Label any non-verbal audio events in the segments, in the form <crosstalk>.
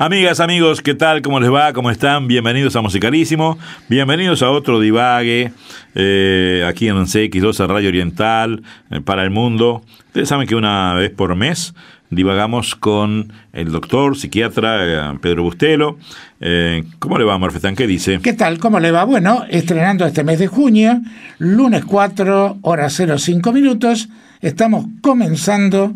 Amigas, amigos, ¿qué tal? ¿Cómo les va? ¿Cómo están? Bienvenidos a Musicalísimo. Bienvenidos a otro divague eh, aquí en CX2 Radio Oriental eh, para el mundo. Ustedes saben que una vez por mes divagamos con el doctor, psiquiatra eh, Pedro Bustelo. ¿Cómo le va, Marfetán? ¿Qué dice? ¿Qué tal? ¿Cómo le va? Bueno, estrenando este mes de junio, lunes 4, hora 05 minutos, estamos comenzando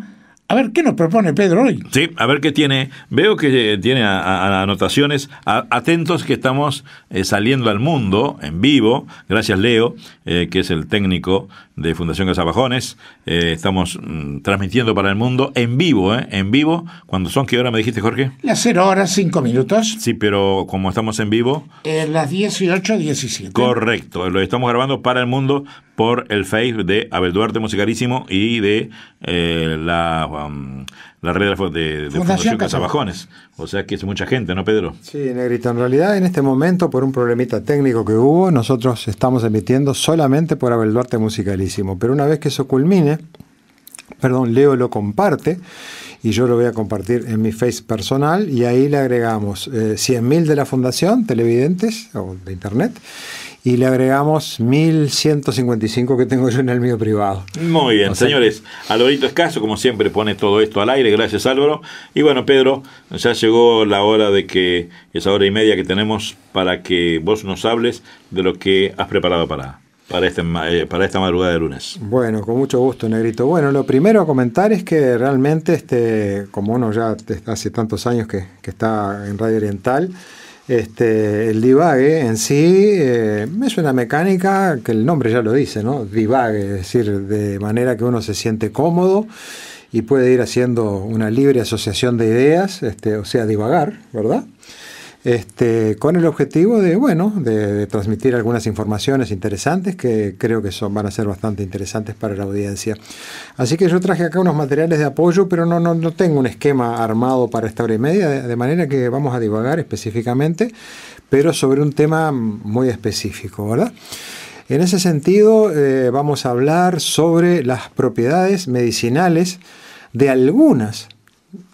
a ver, ¿qué nos propone Pedro hoy? Sí, a ver qué tiene. Veo que eh, tiene anotaciones. atentos que estamos eh, saliendo al mundo en vivo. Gracias, Leo, eh, que es el técnico de Fundación Casabajones. Eh, estamos mm, transmitiendo para el mundo en vivo, ¿eh? En vivo. ¿Cuándo son? ¿Qué hora me dijiste, Jorge? Las 0 horas 5 minutos. Sí, pero como estamos en vivo. Eh, las 18, 17. Correcto. Lo estamos grabando para el mundo por el Face de Abel Duarte musicalísimo y de eh, la. Um, la red de, de, Fundación, Casabajones. O sea que es mucha gente, ¿no, Pedro? Sí, Negrito. En realidad, en este momento, por un problemita técnico que hubo, nosotros estamos emitiendo solamente por Abel Duarte Musicalísimo. Pero una vez que eso culmine, perdón, Leo lo comparte y yo lo voy a compartir en mi face personal y ahí le agregamos eh, 100.000 de la fundación, televidentes o de internet y le agregamos 1155 que tengo yo en el mío privado. Muy bien, señores. Alvarito Escaso, como siempre, pone todo esto al aire. Gracias, Álvaro. Y bueno, Pedro, ya llegó la hora de que, esa hora y media que tenemos para que vos nos hables de lo que has preparado para, para, este, eh, para esta madrugada de lunes. Bueno, con mucho gusto, Negrito. Bueno, lo primero a comentar es que realmente, este, como uno ya hace tantos años que, que está en Radio Oriental, este, el divague en sí eh, es una mecánica que el nombre ya lo dice, ¿no? Divague, es decir, de manera que uno se siente cómodo y puede ir haciendo una libre asociación de ideas, este, o sea, divagar, ¿verdad? este, con el objetivo de, bueno, de, transmitir algunas informaciones interesantes que creo que son, van a ser bastante interesantes para la audiencia. Así que yo traje acá unos materiales de apoyo, pero no, no, no tengo un esquema armado para esta hora y media, de, manera que vamos a divagar específicamente, pero sobre un tema muy específico, ¿verdad? En ese sentido, eh, vamos a hablar sobre las propiedades medicinales de algunas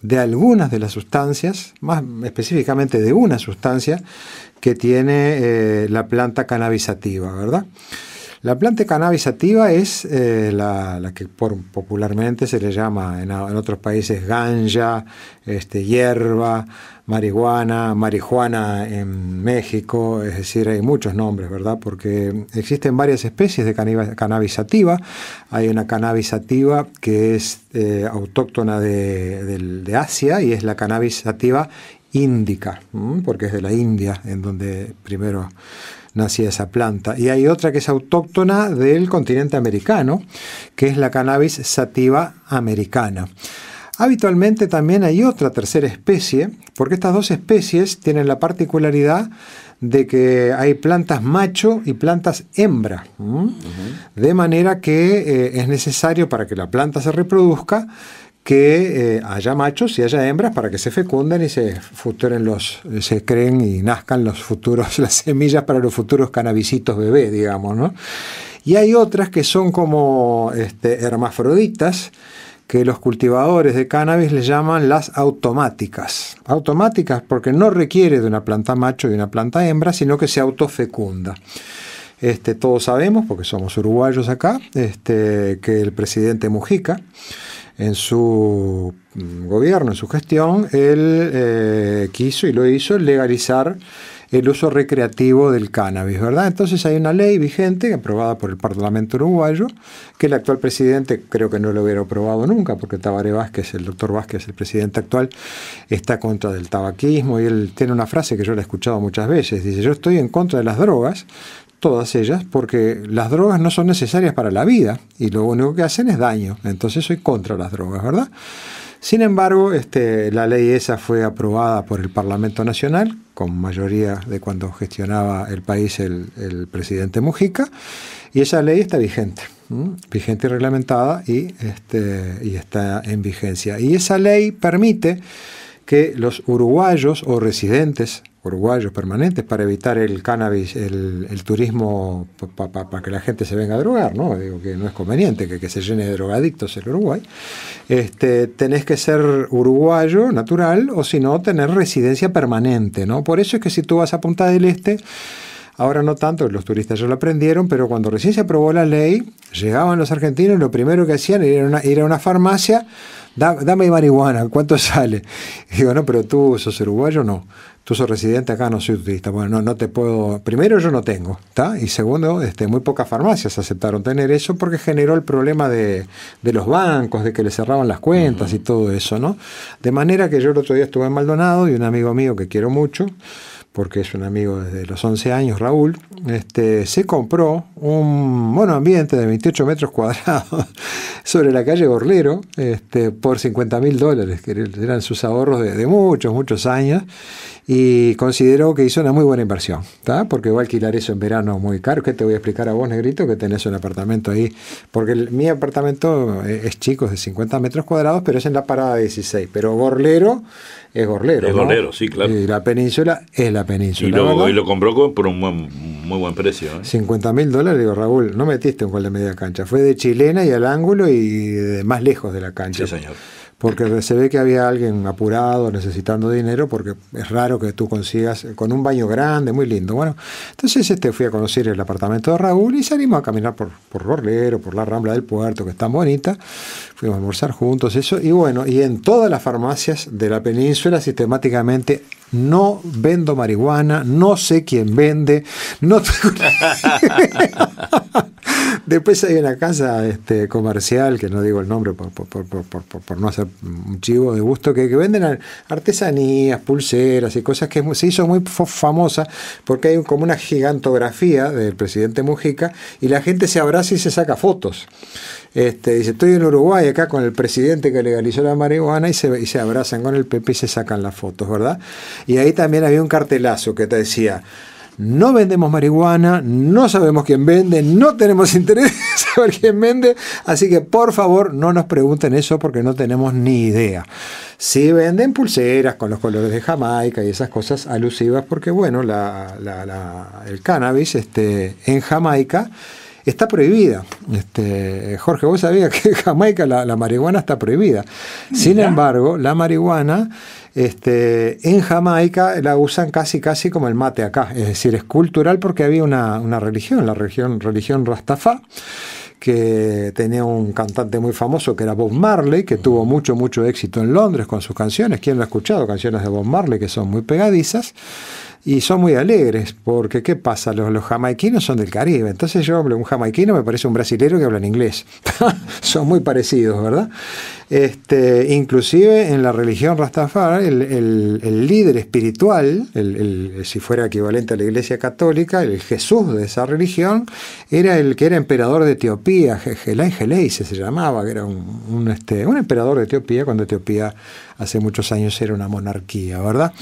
de algunas de las sustancias, más específicamente de una sustancia que tiene eh, la planta cannabisativa, ¿verdad? La planta cannabis es eh, la, que popularmente se le llama en, otros países ganja, este, hierba, marihuana, marihuana en México, es decir, hay muchos nombres, ¿verdad? Porque existen varias especies de cannabis, sativa. Hay una cannabis sativa que es eh, autóctona de, Asia y es la cannabis sativa índica, porque es de la India, en donde primero nacía esa planta. Y hay otra que es autóctona del continente americano, que es la cannabis sativa americana. Habitualmente también hay otra tercera especie, porque estas dos especies tienen la particularidad de que hay plantas macho y plantas hembra. De manera que eh, es necesario para que la planta se reproduzca que eh, haya machos y haya hembras para que se fecunden y se los, se creen y nazcan los futuros, <laughs> las semillas para los futuros canabicitos bebé, digamos, ¿no? Y hay otras que son como este, hermafroditas, que los cultivadores de cannabis les llaman las automáticas. Automáticas porque no requiere de una planta macho y una planta hembra, sino que se autofecunda. Este, todos sabemos, porque somos uruguayos acá, este, que el presidente Mujica en su mm, gobierno, en su gestión, él eh, quiso y lo hizo legalizar el uso recreativo del cannabis, ¿verdad? Entonces hay una ley vigente aprobada por el Parlamento uruguayo, que el actual presidente creo que no lo hubiera aprobado nunca, porque Tabaré Vázquez, el doctor Vázquez, el presidente actual, está contra del tabaquismo y él tiene una frase que yo la he escuchado muchas veces, dice, yo estoy en contra de las drogas, todas ellas, porque las drogas no son necesarias para la vida y lo único que hacen es daño. Entonces soy contra las drogas, ¿verdad? Sin embargo, este, la ley esa fue aprobada por el Parlamento Nacional, con mayoría de cuando gestionaba el país el, presidente Mujica, y esa ley está vigente, vigente y reglamentada y, este, y está en vigencia. Y esa ley permite que los uruguayos o residentes uruguayos permanentes para evitar el cannabis, el, turismo para que la gente se venga a drogar, ¿no? Digo que no es conveniente que, se llene de drogadictos el Uruguay. Este, tenés que ser uruguayo natural o si no, tener residencia permanente, ¿no? Por eso es que si tú vas a Punta del Este, Ahora no tanto, los turistas ya lo aprendieron, pero cuando recién se aprobó la ley, llegaban los argentinos y lo primero que hacían era ir a una farmacia, dame marihuana, ¿cuánto <laughs> sale? digo, no, pero tú sos uruguayo, no. Tú sos residente acá, no soy turista. Bueno, no, no te puedo. Primero, yo no tengo, ¿está? Y segundo, este, muy pocas farmacias aceptaron tener eso porque generó el problema de, los bancos, de que le cerraban las cuentas y todo eso, ¿no? De manera que yo el otro día estuve en Maldonado y un amigo mío que quiero mucho, porque es un amigo desde los 11 años, Raúl, este, se compró un ambiente de 28 metros cuadrados <laughs> sobre la calle Gorlero este, por 50 mil dólares, que eran sus ahorros de, muchos, muchos años, y consideró que hizo una muy buena inversión, porque va a alquilar eso en verano muy caro, que te voy a explicar a vos, negrito, que tenés un apartamento ahí, porque mi apartamento eh, es, chico, es de 50 metros cuadrados, pero es en la parada 16, pero Gorlero es Gorlero. Es Gorlero, sí, claro. Y la península es la península. Y lo, y lo compró por un buen, muy buen precio. ¿eh? 50 mil dólares, digo, Raúl, no metiste un gol de media cancha. Fue de chilena y al ángulo y de más lejos de la cancha. Sí, señor. Porque se ve que había alguien apurado, necesitando dinero, porque es raro que tú consigas con un baño grande, muy lindo. Bueno, entonces este fui a conocer el apartamento de Raúl y salimos a caminar por, por por la Rambla del Puerto, que es tan bonita. Fuimos a almorzar juntos, eso. Y bueno, y en todas las farmacias de la península sistemáticamente no vendo marihuana, no sé quién vende, no <laughs> Después hay una casa este, comercial, que no digo el nombre por, no hacer un chivo de gusto, que, que, venden artesanías, pulseras y cosas que se hizo muy famosa porque hay como una gigantografía del presidente Mujica y la gente se abraza y se saca fotos. Este, dice, estoy en Uruguay acá con el presidente que legalizó la marihuana y se, se abrazan con el PP y se sacan las fotos, ¿verdad? Y ahí también había un cartelazo que te decía, no vendemos marihuana, no sabemos quién vende, no tenemos <laughs> interés en saber quién vende, así que por favor no nos pregunten eso porque no tenemos ni idea. Si venden pulseras con los colores de Jamaica y esas cosas alusivas, porque bueno, el cannabis este, en Jamaica está prohibida. Este, Jorge, vos sabías que en Jamaica la, marihuana está prohibida. Sin embargo, la marihuana este, en Jamaica la usan casi casi como el mate acá. Es decir, es cultural porque había una, religión, la religión, religión Rastafá que tenía un cantante muy famoso que era Bob Marley, que tuvo mucho, mucho éxito en Londres con sus canciones. ¿Quién lo ha escuchado? Canciones de Bob Marley que son muy pegadizas y son muy alegres, porque ¿qué pasa? Los, los jamaiquinos son del Caribe, entonces yo hablo un jamaiquino, me parece un brasilero que habla en inglés. <laughs> son muy parecidos, ¿verdad? Este, inclusive en la religión rastafar el, líder espiritual, si fuera equivalente a la Iglesia Católica, el Jesús de esa religión, era el que era emperador de Etiopía, Gelay Gelay se llamaba, que era este, un emperador de Etiopía, cuando Etiopía hace muchos años era una monarquía, ¿verdad?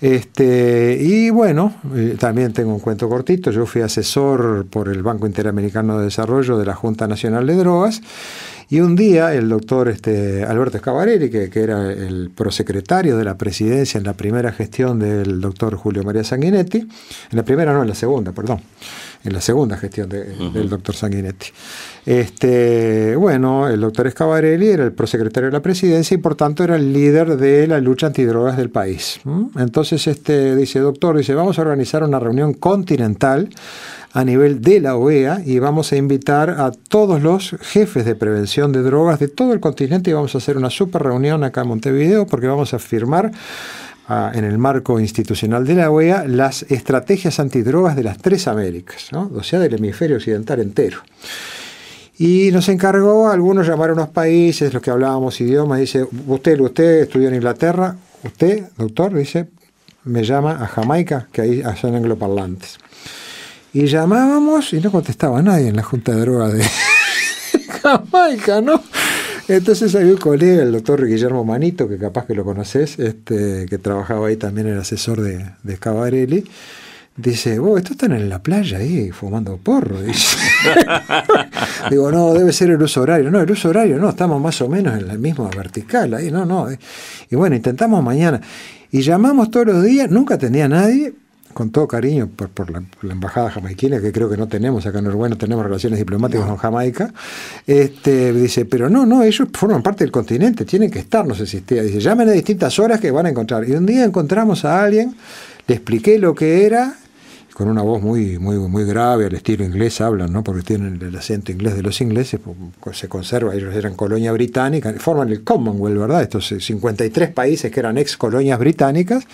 Este, y bueno, eh, también tengo un cuento cortito. Yo fui asesor por el Banco Interamericano de Desarrollo de la Junta Nacional de Drogas. Y un día el doctor este, Alberto Escabarelli, que, que, era el prosecretario de la presidencia en la primera gestión del doctor Julio María Sanguinetti, en la primera no, en la segunda, perdón, en la segunda gestión del doctor Sanguinetti, este, bueno, el doctor Escabarelli era el prosecretario de la presidencia y por tanto era el líder de la lucha antidrogas del país. Entonces este, dice, doctor, dice, vamos a organizar una reunión continental a nivel de la OEA y vamos a invitar a todos los jefes de prevención de drogas de todo el continente y vamos a hacer una super reunión acá en Montevideo porque vamos a firmar ah, en el marco institucional de la OEA las estrategias antidrogas de las tres Américas, o sea, del hemisferio occidental entero. Y nos encargó, algunos llamaron a unos países, los que hablábamos idiomas, dice, usted, usted estudió en Inglaterra, usted, doctor, dice, me llama a Jamaica, que ahí son angloparlantes. Y llamábamos y no contestaba nadie en la junta de drogas de <laughs> Jamaica, ¿no? Entonces había un colega, el doctor Guillermo Manito, que capaz que lo conoces, este, que trabajaba ahí también, el asesor de, de dice, vos, estos están en la playa ahí fumando porro. Dice. <laughs> Digo, no, debe ser el uso horario. No, el uso horario no, estamos más o menos en la misma vertical. Ahí, no, no. Y bueno, intentamos mañana. Y llamamos todos los días, nunca tenía nadie, con todo cariño por, la, embajada jamaiquina, que creo que no tenemos acá en Uruguay, tenemos relaciones diplomáticas con Jamaica, este, dice, pero no, no, ellos forman parte del continente, tienen que estar, no sé si dice, llamen a distintas horas que van a encontrar. Y un día encontramos a alguien, le expliqué lo que era, con una voz muy, muy, muy grave, al estilo inglés hablan, ¿no? porque tienen el acento inglés de los ingleses, pues, pues, se conserva, ellos eran colonia británica, forman el Commonwealth, ¿verdad? Estos 53 eh, países que eran ex colonias británicas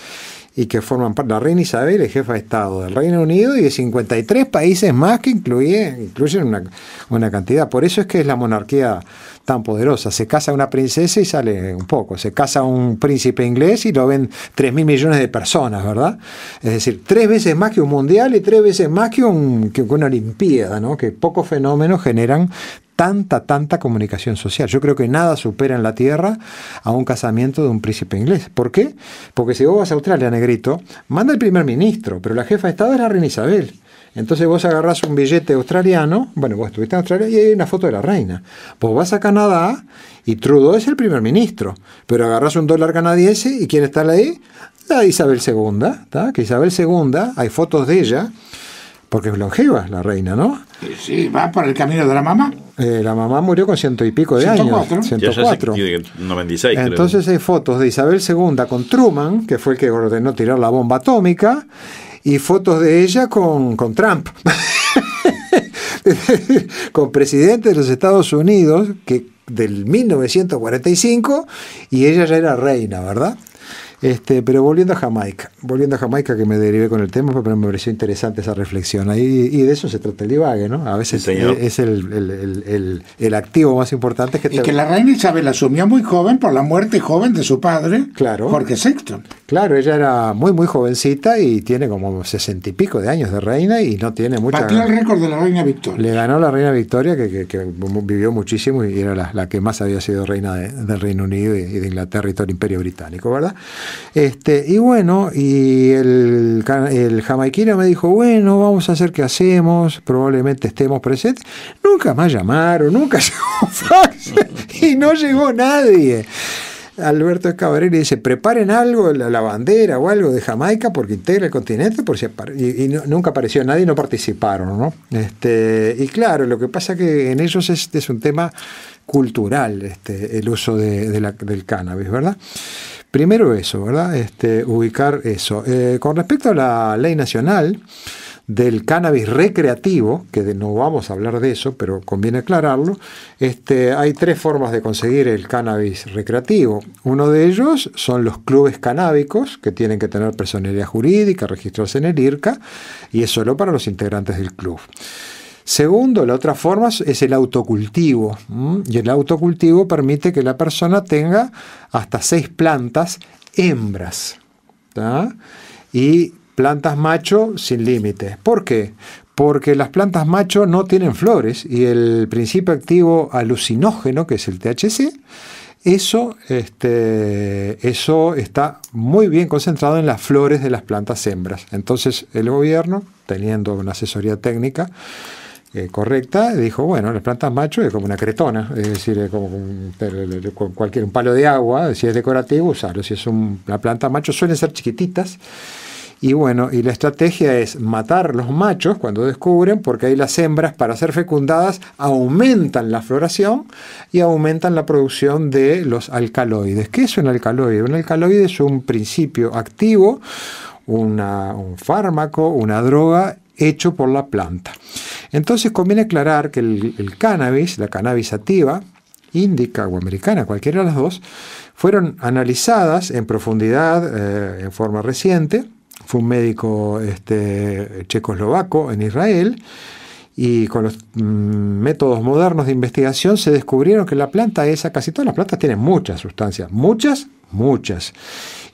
y que forman parte, la reina Isabel el jefa de Estado del Reino Unido y de 53 países más que incluye, incluyen una, una cantidad. Por eso es que es la monarquía tan poderosa. Se casa una princesa y sale un poco. Se casa un príncipe inglés y lo ven 3 mil millones de personas, ¿verdad? Es decir, tres veces más que un mundial y tres veces más que, un, una olimpiada, ¿no? Que pocos fenómenos generan tanta, tanta comunicación social. Yo creo que nada supera en la Tierra a un casamiento de un príncipe inglés. ¿Por qué? Porque si vos vas a Australia, negrito, manda el primer ministro, pero la jefa de Estado es la reina Isabel. Entonces vos agarrás un billete australiano, bueno, vos estuviste en Australia y hay una foto de la reina. Vos vas a Canadá y Trudeau es el primer ministro, pero agarrás un dólar canadiense y ¿quién está ahí? La Isabel II, que Isabel II, hay fotos de ella, porque es longeva la reina, ¿no? Sí, va por el camino de la mamá. Eh, la mamá murió con ciento y pico de años. 104. 96, Entonces hay fotos de Isabel II con Truman, que fue el que ordenó tirar la bomba atómica, y fotos de ella con, Trump. <laughs> con presidente de los Estados Unidos, que del 1945, y ella ya era reina, ¿verdad? Este, pero volviendo a Jamaica, volviendo a Jamaica que me derivé con el tema, pero me pareció interesante esa reflexión. Ahí, y de eso se trata el divague, ¿no? A veces es el, activo más importante que Y que la reina Isabel asumió muy joven por la muerte joven de su padre, claro. Jorge Sexton. Claro, ella era muy, muy jovencita y tiene como sesenta y pico de años de reina y no tiene mucha. Batió el récord de la reina Victoria. Le ganó la reina Victoria, que, vivió muchísimo y era la, que más había sido reina del Reino Unido y, de Inglaterra y todo el Imperio Británico, ¿verdad? Este, y bueno, y el, el jamaiquino me dijo: Bueno, vamos a hacer qué hacemos, probablemente estemos presentes. Nunca más llamaron, nunca <laughs> llegó fax y no llegó nadie. Alberto Escabarelli dice, preparen algo, la, bandera o algo de Jamaica porque integra el continente, por y, nunca apareció nadie, no participaron, ¿no? Este, y claro, lo que pasa que en ellos es, un tema cultural este, el uso del cannabis, ¿verdad? Primero eso, ¿verdad? Este, ubicar eso. Eh, con respecto a la ley nacional, del cannabis recreativo, que de, no vamos a hablar de eso, pero conviene aclararlo, este, hay tres formas de conseguir el cannabis recreativo. Uno de ellos son los clubes canábicos, que tienen que tener personalidad jurídica, registrarse en el IRCA, y es solo para los integrantes del club. Segundo, la otra forma es el autocultivo. Y el autocultivo permite que la persona tenga hasta seis plantas hembras. Y plantas macho sin límites. ¿Por qué? Porque las plantas macho no tienen flores y el principio activo alucinógeno, que es el THC, eso, este, eso está muy bien concentrado en las flores de las plantas hembras. Entonces el gobierno, teniendo una asesoría técnica, eh, correcta, dijo, bueno, las plantas macho es como una cretona, es decir, como un, cualquier un palo de agua, si es decorativo, usarlo, si es una planta macho, suelen ser chiquititas, y bueno, y la estrategia es matar los machos cuando descubren, porque ahí las hembras para ser fecundadas aumentan la floración y aumentan la producción de los alcaloides. ¿Qué es un alcaloide? Un alcaloide es un principio activo, un fármaco, una droga hecho por la planta. Entonces conviene aclarar que el, cannabis, la cannabis sativa, índica o americana, cualquiera de las dos, fueron analizadas en profundidad eh, en forma reciente fue un médico este, checoslovaco en Israel, y con los mm, métodos modernos de investigación se descubrieron que la planta esa, casi todas las plantas tienen muchas sustancias, muchas, muchas.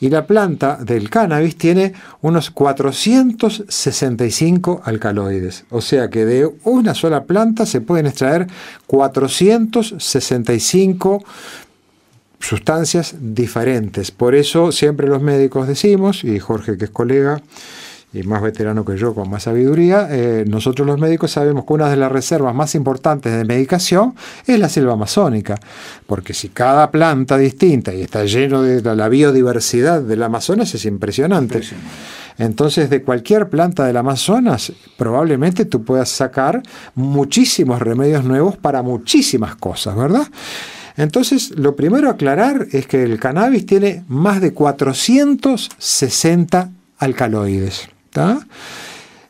Y la planta del cannabis tiene unos 465 alcaloides. O sea que de una sola planta se pueden extraer 465 sustancias diferentes. Por eso siempre los médicos decimos, y Jorge que es colega y más veterano que yo con más sabiduría, eh, nosotros los médicos sabemos que una de las reservas más importantes de medicación es la selva amazónica, porque si cada planta distinta y está lleno de la, biodiversidad del Amazonas es impresionante. Entonces, de cualquier planta del Amazonas, probablemente tú puedas sacar muchísimos remedios nuevos para muchísimas cosas, ¿verdad? Entonces, lo primero a aclarar es que el cannabis tiene más de 460 alcaloides.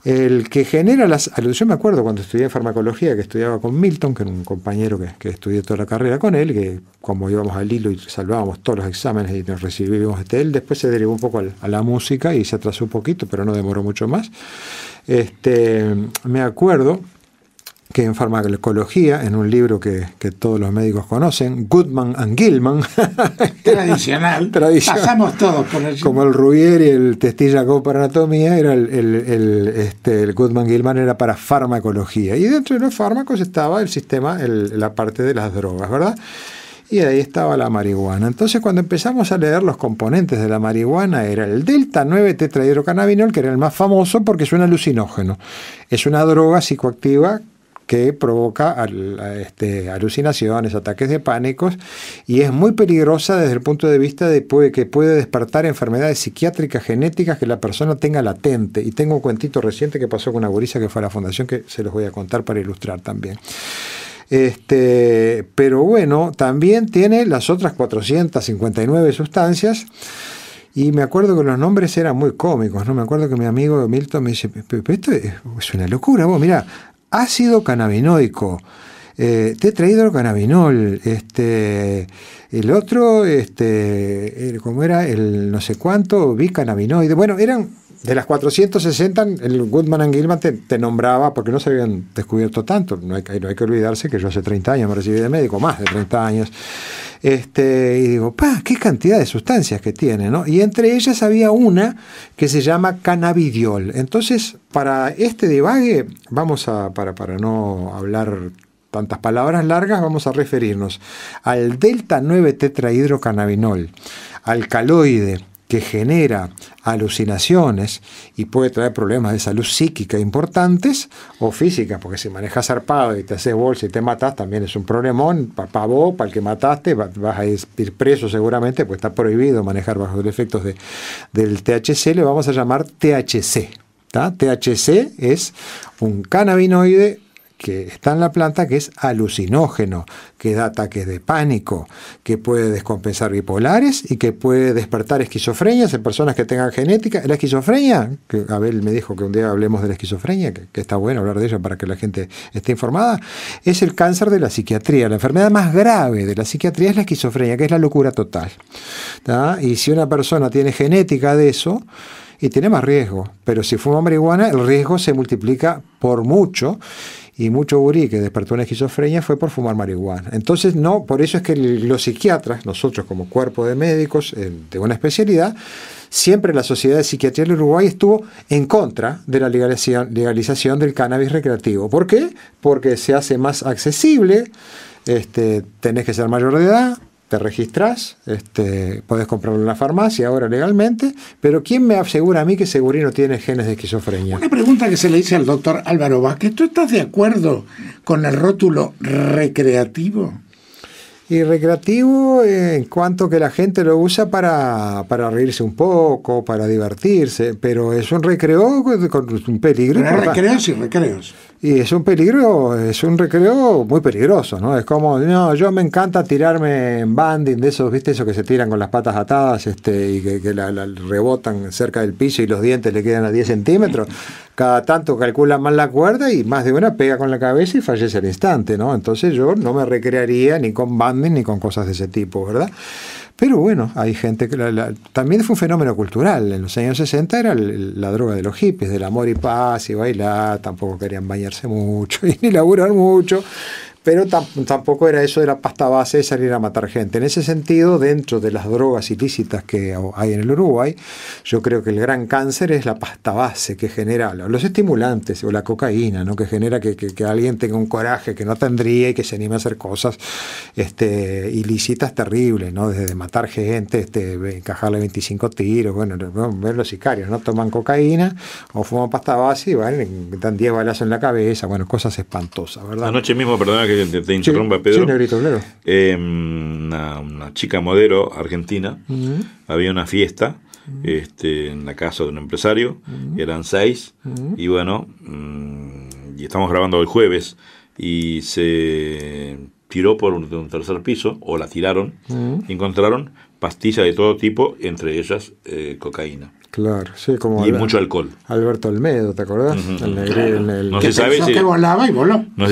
El que genera las Yo me acuerdo cuando estudié farmacología, que estudiaba con Milton, que era un compañero que, estudió estudié toda la carrera con él, que como íbamos al hilo y salvábamos todos los exámenes y nos recibimos de él, después se derivó un poco a la música y se atrasó un poquito, pero no demoró mucho más. Este, me acuerdo que en farmacología, en un libro que, todos los médicos conocen, Goodman and Gilman. <laughs> Tradicional. Pasamos todos por el... Como el Rubier y el Testilla para anatomía, era el, este, el, Goodman Gilman era para farmacología. Y dentro de los fármacos estaba el sistema, la parte de las drogas, ¿verdad? y ahí estaba la marihuana. Entonces, cuando empezamos a leer los componentes de la marihuana, era el delta 9 tetrahidrocannabinol, que era el más famoso porque es un alucinógeno. Es una droga psicoactiva que provoca este, alucinaciones, ataques de pánicos y es muy peligrosa desde el punto de vista de que puede despertar enfermedades psiquiátricas genéticas que la persona tenga latente. Y tengo un cuentito reciente que pasó con una gurisa que fue a la fundación que se los voy a contar para ilustrar también. Este, pero bueno, también tiene las otras 459 sustancias. Y me acuerdo que los nombres eran muy cómicos, ¿no? Me acuerdo que mi amigo Milton me dice, pero esto es una locura, vos, mira, ácido cannabinoico, eh, he este, el otro, este, cómo era el no sé cuánto, bicannabinoide. Bueno, eran de las 460, el Goodman and Gilman te, nombraba porque no se habían descubierto tanto. No hay, no hay que olvidarse que yo hace 30 años me recibí de médico, más de 30 años. Este, y digo, pa, qué cantidad de sustancias que tiene, ¿no? Y entre ellas había una que se llama cannabidiol. Entonces, para este divague, vamos a, para, no hablar tantas palabras largas, vamos a referirnos al delta 9 tetrahidrocannabinol, alcaloide que genera alucinaciones y puede traer problemas de salud psíquica importantes o física, porque si manejas zarpado y te haces bolsa y te matas, también es un problemón. Para vos, para el que mataste, vas a ir preso seguramente, pues está prohibido manejar bajo los efectos de, del THC, le vamos a llamar THC. THC es un cannabinoide que está en la planta que es alucinógeno, que da ataques de pánico, que puede descompensar bipolares y que puede despertar esquizofrenias en personas que tengan genética. La esquizofrenia, que Abel me dijo que un día hablemos de la esquizofrenia, que, está bueno hablar de ella para que la gente esté informada, es el cáncer de la psiquiatría. La enfermedad más grave de la psiquiatría es la esquizofrenia, que es la locura total. Y si una persona tiene genética de eso, y tiene más riesgo, pero si fuma marihuana el riesgo se multiplica por mucho y mucho gurí que despertó una esquizofrenia fue por fumar marihuana. Entonces, no, por eso es que los psiquiatras, nosotros como cuerpo de médicos de una especialidad, siempre la Sociedad de Psiquiatría del Uruguay estuvo en contra de la legalización, legalización del cannabis recreativo. ¿Por qué? Porque se hace más accesible, este, tenés que ser mayor de edad, te registrás, este, podés comprarlo en la farmacia ahora legalmente, pero ¿quién me asegura a mí que Segurino tiene genes de esquizofrenia? Una pregunta que se le dice al doctor Álvaro Vázquez, ¿tú estás de acuerdo con el rótulo recreativo? Y recreativo eh, en cuanto que la gente lo usa para, reírse un poco, para divertirse, pero es un recreo con un peligro. recreos y recreos. Y es un peligro, es un recreo muy peligroso, ¿no? Es como, no, yo me encanta tirarme en banding de esos, ¿viste? Esos que se tiran con las patas atadas este, y que, la, rebotan cerca del piso y los dientes le quedan a 10 centímetros. <laughs> Cada tanto calcula mal la cuerda y más de una pega con la cabeza y fallece al instante, ¿no? Entonces yo no me recrearía ni con banding ni con cosas de ese tipo, ¿verdad? Pero bueno, hay gente que... también fue un fenómeno cultural. En los años 60 era la droga de los hippies, del amor y paz y bailar, tampoco querían bañarse mucho <laughs> y ni laburar mucho pero tampoco era eso de la pasta base de salir a matar gente. En ese sentido, dentro de las drogas ilícitas que hay en el Uruguay, yo creo que el gran cáncer es la pasta base que genera los estimulantes o la cocaína, ¿no? que genera que, alguien tenga un coraje que no tendría y que se anime a hacer cosas este, ilícitas terribles, ¿no? desde matar gente, este, encajarle 25 tiros, bueno, ver los sicarios, ¿no? toman cocaína o fuman pasta base y van, dan 10 balazos en la cabeza, bueno, cosas espantosas, ¿verdad? Anoche mismo, perdón te, Pedro. Em, una, chica modelo argentina, mm. había una fiesta mm. este, en la casa de un empresario, mm. eran seis, y bueno, y estamos grabando el jueves, y se tiró por un, tercer piso, o la tiraron, encontraron pastillas de todo tipo, entre ellas eh, cocaína. Claro, sí, como. Y mucho alcohol. Alberto Olmedo, ¿te acordás? no se sabe si. No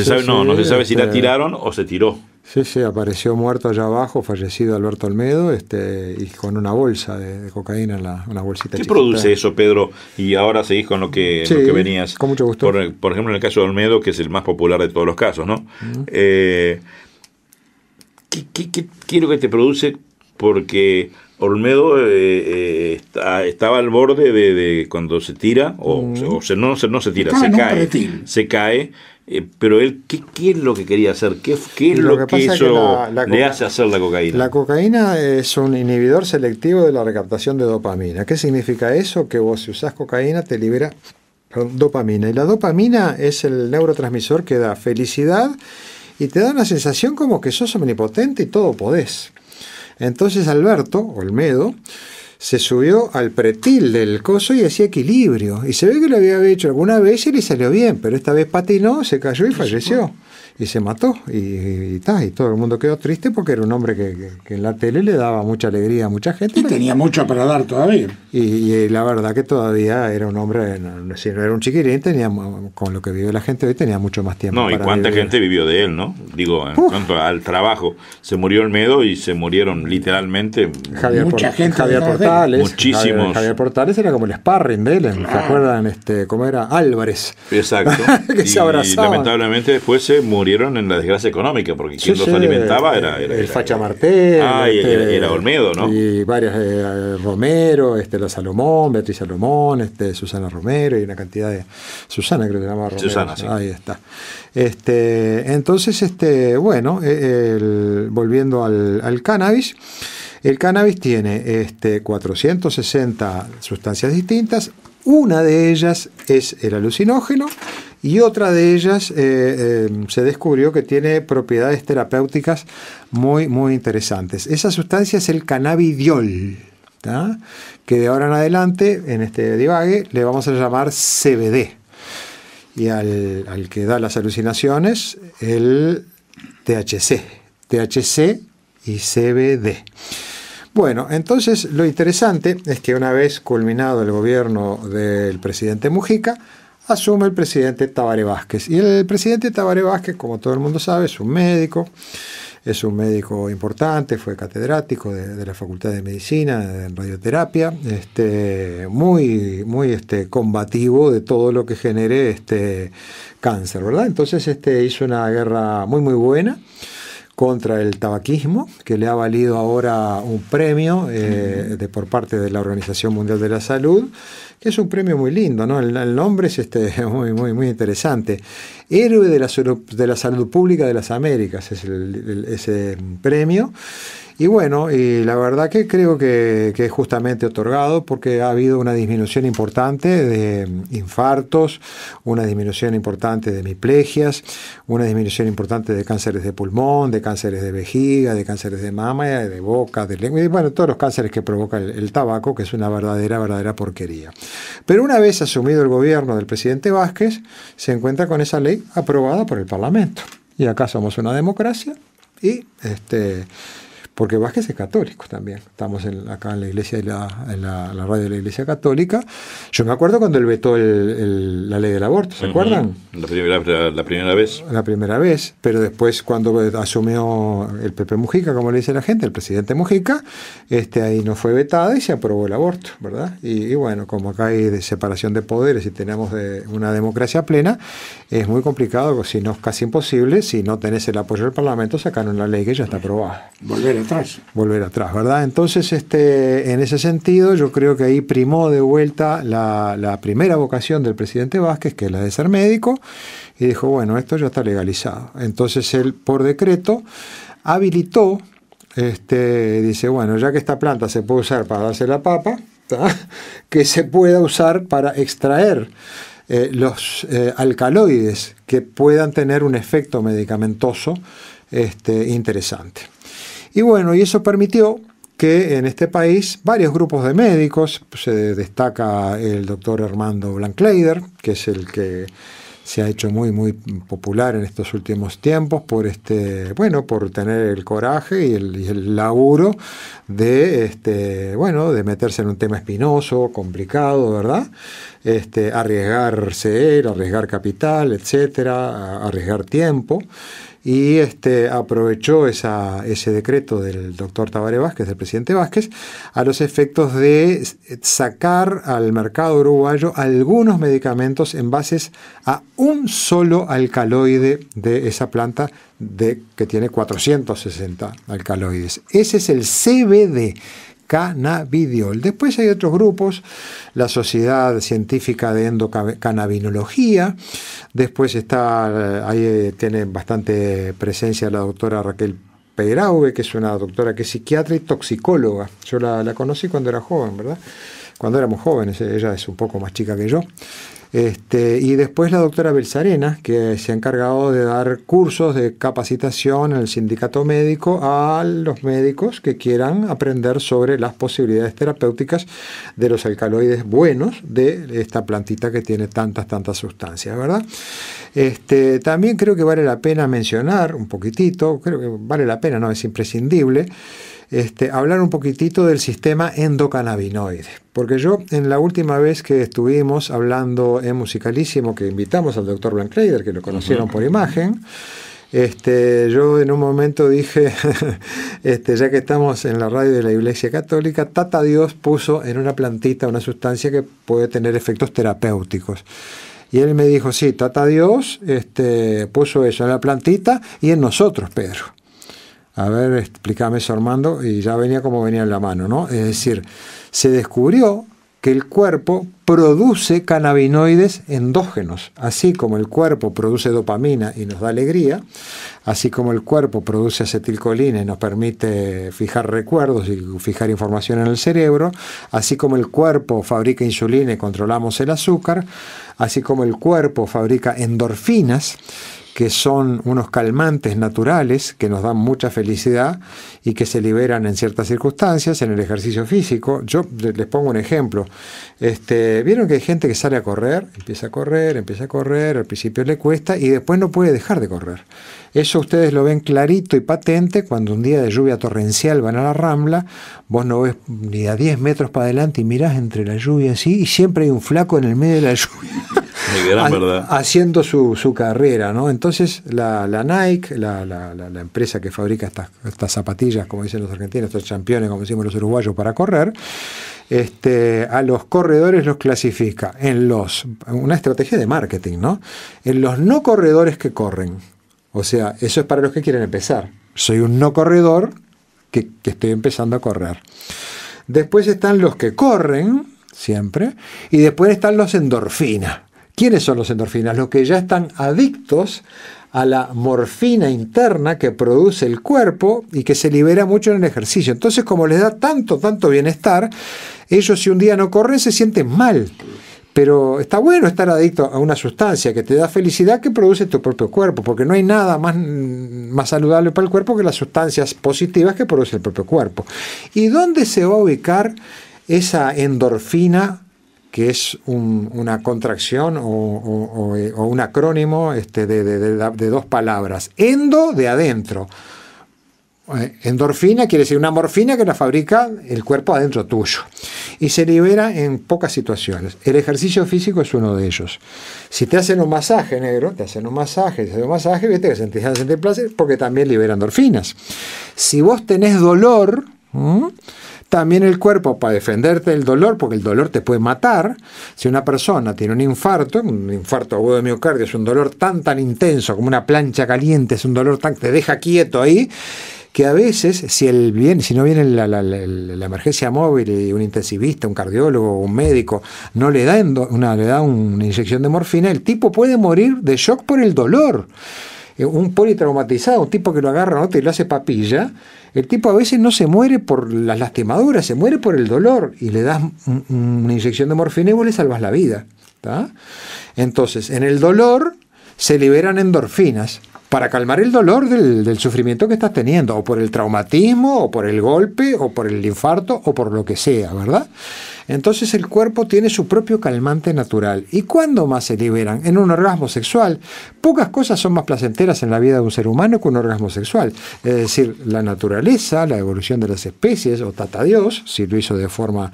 se sabe, si la este- tiraron o se tiró. Sí, sí, apareció muerto allá abajo, fallecido Alberto Olmedo, este, y con una bolsa de, cocaína en la, bolsita. ¿Qué produce eso, Pedro? Y ahora seguís con lo que, venías. Con mucho gusto. Por, ejemplo, en el caso de Olmedo, que es el más popular de todos los casos, ¿no? Eh, qué es lo que te produce porque Olmedo eh, eh, estaba al borde de, cuando se tira, o, se, no, se, no se tira, se cae, se eh, cae. pero él, ¿qué, es lo que quería hacer? ¿Qué, es lo, que, le hace hacer la cocaína? La cocaína es un inhibidor selectivo de la recaptación de dopamina. ¿Qué significa eso? Que vos si usás cocaína te libera dopamina. Y la dopamina es el neurotransmisor que da felicidad y te da una sensación como que sos omnipotente y todo podés. Entonces Alberto Olmedo se subió al pretil del coso y hacía equilibrio. Y se ve que lo había hecho alguna vez y le salió bien, pero esta vez patinó, se cayó y falleció y se mató y, y, todo el mundo quedó triste porque era un hombre que, en la tele le daba mucha alegría a mucha gente. Y tenía mucho para dar todavía. Y, la verdad que todavía era un hombre, si no era un chiquirín, tenía, con lo que vive la gente hoy tenía mucho más tiempo. No, y cuánta gente vivió de él, ¿no? Digo, en cuanto al trabajo, se murió el medo y se murieron literalmente mucha gente. Javier Portales. Muchísimos. Javier, Portales era como el sparring de él, ¿se acuerdan? Este, ¿Cómo era? Álvarez. Exacto. <laughs> Y lamentablemente después se murió en la desgracia económica, porque quien los alimentaba eh, era, El Facha eh, Martel. Este, era, Olmedo, ¿no? Y varias, eh, Romero, este, la Salomón, Beatriz Salomón, este, Susana Romero y una cantidad de. Susana creo que se llamaba Romero. Susana, Ahí está. Este, entonces, este, bueno, volviendo al, cannabis. El cannabis tiene este, 460 sustancias distintas, una de ellas es el alucinógeno y otra de ellas eh, eh, se descubrió que tiene propiedades terapéuticas muy, muy interesantes. Esa sustancia es el cannabidiol, que de ahora en adelante, en este divague, le vamos a llamar CBD. Y al que da las alucinaciones, el THC. THC y CBD. Bueno, entonces lo interesante es que una vez culminado el gobierno del presidente Mujica, asume el presidente Tabaré Vázquez. Y el presidente Tabaré Vázquez, como todo el mundo sabe, es un médico, es un médico importante, fue catedrático de, la Facultad de Medicina, en radioterapia, este, muy, muy este, combativo de todo lo que genere este cáncer, ¿verdad? Entonces este, hizo una guerra muy, muy buena contra el tabaquismo, que le ha valido ahora un premio eh, de, por parte de la Organización Mundial de la Salud, que es un premio muy lindo, ¿no? El, nombre es este, <laughs> muy, muy, muy interesante. Héroe de la, de la Salud Pública de las Américas es el, ese premio. Y bueno, y la verdad que creo que, es justamente otorgado porque ha habido una disminución importante de infartos, una disminución importante de hemiplegias, una disminución importante de cánceres de pulmón, de cánceres de vejiga, de cánceres de mama, de boca, de lengua, y bueno, todos los cánceres que provoca el, el tabaco, que es una verdadera, verdadera porquería. Pero una vez asumido el gobierno del presidente Vázquez, se encuentra con esa ley aprobada por el Parlamento. Y acá somos una democracia y este porque Vázquez es católico también. Estamos acá en la iglesia, la, en la, radio de la iglesia católica. Yo me acuerdo cuando él vetó la ley del aborto, ¿se acuerdan? La primera, vez. La primera vez, pero después cuando asumió el PP Mujica, como le dice la gente, el presidente Mujica, este, ahí no fue vetada y se aprobó el aborto, ¿verdad? Y, bueno, como acá hay de separación de poderes y tenemos de una democracia plena, es muy complicado, si no es casi imposible, si no tenés el apoyo del Parlamento, sacaron la ley que ya está aprobada. Volver Volver atrás, ¿verdad? Entonces, este, en ese sentido, yo creo que ahí primó de vuelta la, primera vocación del presidente Vázquez, que es la de ser médico, y dijo, bueno, esto ya está legalizado. Entonces, él, por decreto, habilitó, este, dice, bueno, ya que esta planta se puede usar para darse la papa, <laughs> que se pueda usar para extraer eh, los eh, alcaloides que puedan tener un efecto medicamentoso este, interesante. Y bueno, y eso permitió que en este país varios grupos de médicos, se destaca el doctor Armando Blankleider, que es el que se ha hecho muy muy popular en estos últimos tiempos por este bueno por tener el coraje y el, laburo de este bueno de meterse en un tema espinoso complicado verdad este arriesgarse él arriesgar capital etcétera arriesgar tiempo y este, aprovechó ese decreto del doctor Tabaré Vázquez, del presidente Vázquez, a los efectos de sacar al mercado uruguayo algunos medicamentos en bases a un solo alcaloide de esa planta de, que tiene 460 alcaloides. Ese es el CBD cannabidiol. Después hay otros grupos, la Sociedad Científica de Endocannabinología, después está, ahí eh, tiene bastante presencia la doctora Raquel Peiraugue, que es una doctora que es psiquiatra y toxicóloga. Yo la, la conocí cuando era joven, ¿verdad? Cuando éramos jóvenes, ella es un poco más chica que yo. Este, y después la doctora Belsarena, que se ha encargado de dar cursos de capacitación en el sindicato médico a los médicos que quieran aprender sobre las posibilidades terapéuticas de los alcaloides buenos de esta plantita que tiene tantas, tantas sustancias, ¿verdad? Este, también creo que vale la pena mencionar un poquitito, creo que vale la pena, no es imprescindible, este, hablar un poquitito del sistema endocannabinoide. Porque yo, en la última vez que estuvimos hablando en Musicalísimo, que invitamos al doctor Blancrader, que lo conocieron por imagen, este, yo en un momento dije, <laughs> este, ya que estamos en la radio de la Iglesia Católica, Tata Dios puso en una plantita una sustancia que puede tener efectos terapéuticos. Y él me dijo, sí, Tata Dios puso eso en la plantita y en nosotros, Pedro. A ver, explícame eso Armando, y ya venía como venía en la mano, ¿no? Es decir, se descubrió que el cuerpo produce cannabinoides endógenos, así como el cuerpo produce dopamina y nos da alegría, así como el cuerpo produce acetilcolina y nos permite fijar recuerdos y fijar información en el cerebro, así como el cuerpo fabrica insulina y controlamos el azúcar, así como el cuerpo fabrica endorfinas, que son unos calmantes naturales que nos dan mucha felicidad y que se liberan en ciertas circunstancias, en el ejercicio físico. Yo les pongo un ejemplo. Este, Vieron que hay gente que sale a correr, empieza a correr, empieza a correr, al principio le cuesta y después no puede dejar de correr. Eso ustedes lo ven clarito y patente cuando un día de lluvia torrencial van a la rambla, vos no ves ni a 10 metros para adelante y mirás entre la lluvia así y siempre hay un flaco en el medio de la lluvia haciendo su, carrera, ¿no? Entonces la, Nike, la, empresa que fabrica estas, zapatillas, como dicen los argentinos, estos campeones, como decimos los uruguayos, para correr, este, a los corredores los clasifica en los, una estrategia de marketing, ¿no? En los no corredores que corren. O sea, eso es para los que quieren empezar. Soy un no corredor que, que estoy empezando a correr. Después están los que corren, siempre, y después están los endorfinas ¿Quiénes son los endorfinas? Los que ya están adictos a la morfina interna que produce el cuerpo y que se libera mucho en el ejercicio. Entonces, como les da tanto, tanto bienestar, ellos si un día no corren se sienten mal. Pero está bueno estar adicto a una sustancia que te da felicidad que produce tu propio cuerpo, porque no hay nada más, mm, más saludable para el cuerpo que las sustancias positivas que produce el propio cuerpo. ¿Y dónde se va a ubicar esa endorfina que es una contracción o, eh, un acrónimo este, de, dos palabras. Endo de adentro. Eh, endorfina quiere decir una morfina que la fabrica el cuerpo adentro tuyo y se libera en pocas situaciones. El ejercicio físico es uno de ellos. Si te hacen un masaje negro, te hacen un masaje, te hacen un masaje, viste que sentís sentir placer porque también libera endorfinas. Si vos tenés dolor, también el cuerpo para defenderte del dolor, porque el dolor te puede matar. Si una persona tiene un infarto, un infarto agudo de miocardio es un dolor tan tan intenso como una plancha caliente, es un dolor tan que te deja quieto ahí que a veces, si, el bien, si no viene la, emergencia móvil y un intensivista, un cardiólogo, un médico, no le da, una, le da una inyección de morfina, el tipo puede morir de shock por el dolor. Eh, un politraumatizado, un tipo que lo agarra ¿no? y lo hace papilla, el tipo a veces no se muere por las lastimaduras, se muere por el dolor y le das una inyección de morfina y le salvas la vida. Entonces, en el dolor se liberan endorfinas para calmar el dolor del, sufrimiento que estás teniendo, o por el traumatismo, o por el golpe, o por el infarto, o por lo que sea, ¿verdad? Entonces el cuerpo tiene su propio calmante natural. ¿Y cuándo más se liberan? En un orgasmo sexual. Pocas cosas son más placenteras en la vida de un ser humano que un orgasmo sexual. Es decir, la naturaleza, la evolución de las especies, o Tata Dios, si lo hizo de forma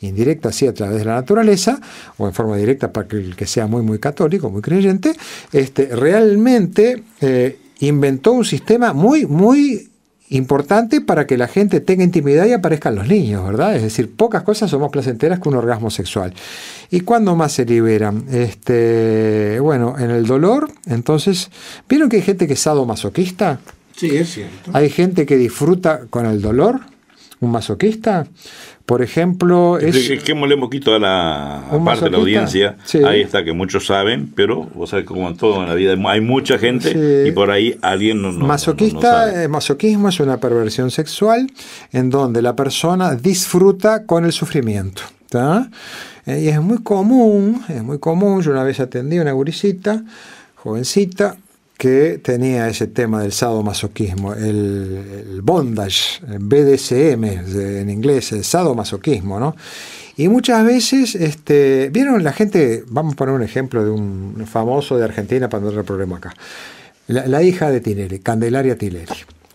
indirecta, sí, a través de la naturaleza, o en forma directa para que el que sea muy, muy católico, muy creyente, este, realmente eh, inventó un sistema muy, muy importante para que la gente tenga intimidad y aparezcan los niños, ¿verdad? Es decir, pocas cosas somos más placenteras que un orgasmo sexual. ¿Y cuándo más se liberan? Este, bueno, en el dolor, entonces, ¿vieron que hay gente que es sadomasoquista? Sí, es cierto. Hay gente que disfruta con el dolor, un masoquista. Por ejemplo, es... que un poquito a la parte de la audiencia. Ahí está, que muchos saben, pero, o sea, como en todo en la vida, hay mucha gente y por ahí alguien no, Masoquista, eh, Masoquismo es una perversión sexual en donde la persona disfruta con el sufrimiento. Eh, y es muy común, es muy común. Yo una vez atendí a una gurisita, jovencita, que tenía ese tema del sadomasoquismo, el, bondage, el BDSM en inglés, el sadomasoquismo, ¿no? Y muchas veces, este, vieron la gente, vamos a poner un ejemplo de un famoso de Argentina para no tener problema acá, la, hija de Tinelli, Candelaria Tinelli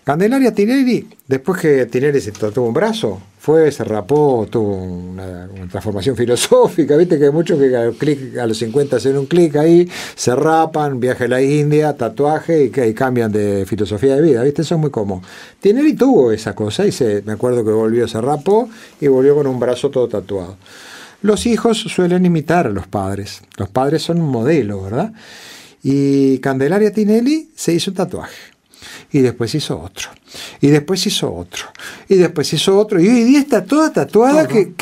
Candelaria Tinelli, después que Tinelli se tatuó un brazo, fue, se rapó, tuvo una, transformación <laughs> filosófica, viste que hay muchos que a, los 50 hacen un clic ahí, se rapan, viaje a la India, tatuaje y, cambian de filosofía de vida, viste, eso es muy común. Tinelli tuvo esa cosa y se, me acuerdo que volvió, se rapó y volvió con un brazo todo tatuado. Los hijos suelen imitar a los padres, los padres son un modelo, ¿verdad? Y Candelaria Tinelli se hizo un tatuaje y después hizo otro, y después hizo otro, y después hizo otro, y hoy día está toda tatuada, que,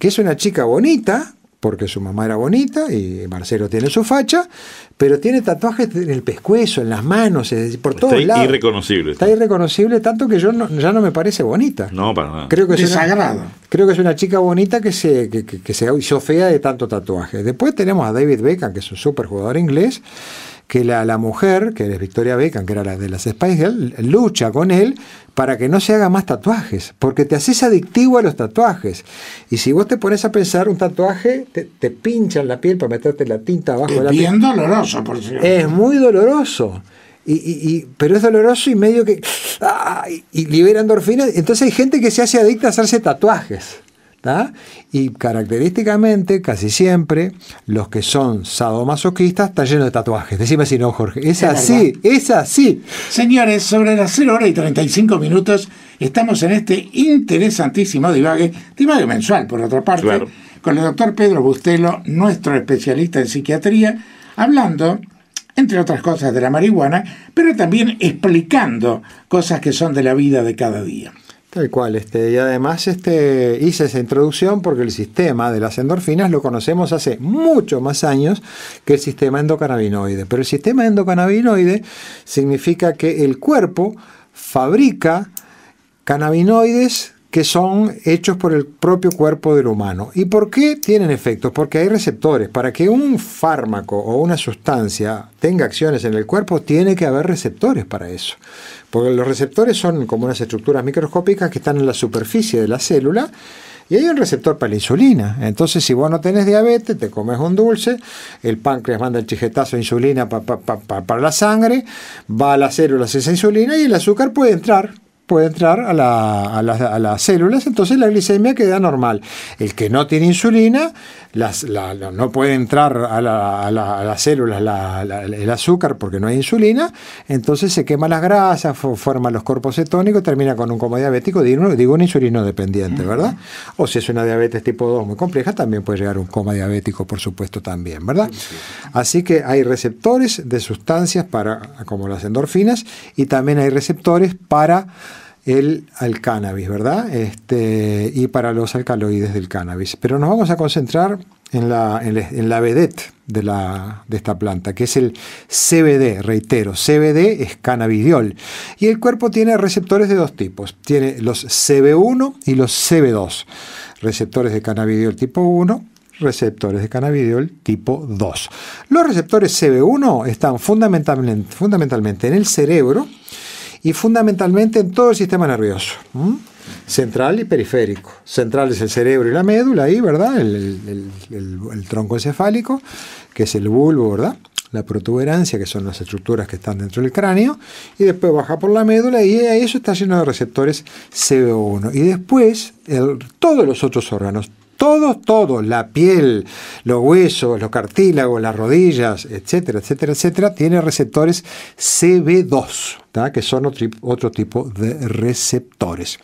es una chica bonita, porque su mamá era bonita y Marcelo tiene su facha, pero tiene tatuajes en el pescuezo, en las manos, por todos está Irreconocible, está. irreconocible. tanto que yo ya no me parece bonita. No, para nada. Creo que Es una, creo que es una chica bonita que se, que, que, hizo fea de tanto tatuaje. Después tenemos a David Beckham, que es un super jugador inglés, que la, mujer, que es Victoria Beckham, que era la de las Spice Girls, lucha con él para que no se haga más tatuajes, porque te haces adictivo a los tatuajes. Y si vos te pones a pensar un tatuaje, te, pinchan la piel para meterte la tinta abajo de la piel. bien doloroso, por cierto. Es muy doloroso. Y, y, pero es doloroso y medio que... Ah, y, libera endorfinas. Entonces hay gente que se hace adicta a hacerse tatuajes. Y característicamente, casi siempre, los que son sadomasoquistas están llenos de tatuajes. Decime si no, Jorge. Es así, es así. Señores, sobre las 0 horas y 35 minutos estamos en este interesantísimo divague, divague mensual por otra parte, con el doctor Pedro Bustelo, nuestro especialista en psiquiatría, hablando entre otras cosas de la marihuana, pero también explicando cosas que son de la vida de cada día. Tal cual, este, y además este, hice esa introducción porque el sistema de las endorfinas lo conocemos hace mucho más años que el sistema endocannabinoide. Pero el sistema endocannabinoide significa que el cuerpo fabrica cannabinoides que son hechos por el propio cuerpo del humano. ¿Y por qué tienen efectos? Porque hay receptores. Para que un fármaco o una sustancia tenga acciones en el cuerpo, tiene que haber receptores para eso. Porque los receptores son como unas estructuras microscópicas que están en la superficie de la célula y hay un receptor para la insulina. Entonces, si vos no tenés diabetes, te comes un dulce, el páncreas manda el chijetazo de insulina para la sangre, va a las células esa insulina y el azúcar puede entrar puede entrar a, las, células, entonces la glicemia queda normal. El que no tiene insulina no puede entrar a, la, las células el azúcar porque no hay insulina, entonces se quema las grasas, forma los cuerpos cetónicos, termina con un coma diabético, digo, digo un insulino dependiente, ¿verdad? O si es una diabetes tipo 2 muy compleja, también puede llegar un coma diabético, por supuesto, también, ¿verdad? Así que hay receptores de sustancias para, como las endorfinas y también hay receptores para el, cannabis, ¿verdad? Este, y para los alcaloides del cannabis. Pero nos vamos a concentrar en la, en, vedette de, esta planta, que es el CBD, reitero, CBD es cannabidiol. Y el cuerpo tiene receptores de dos tipos, tiene los CB1 y los CB2, receptores de cannabidiol tipo 1 receptores de cannabidiol tipo 2. Los receptores CB1 están fundamentalmente, fundamentalmente en el cerebro, y fundamentalmente en todo el sistema nervioso. Central y periférico. Central es el cerebro y la médula ahí, ¿verdad? El, tronco encefálico, que es el bulbo, ¿verdad? La protuberancia, que son las estructuras que están dentro del cráneo, y después baja por la médula y eso está lleno de receptores co 1 Y después, todos los otros órganos, todos, todos, la piel, los huesos, los cartílagos, las rodillas, etcétera, etcétera, etcétera, tiene receptores CB2, que son otro, otro tipo de receptores.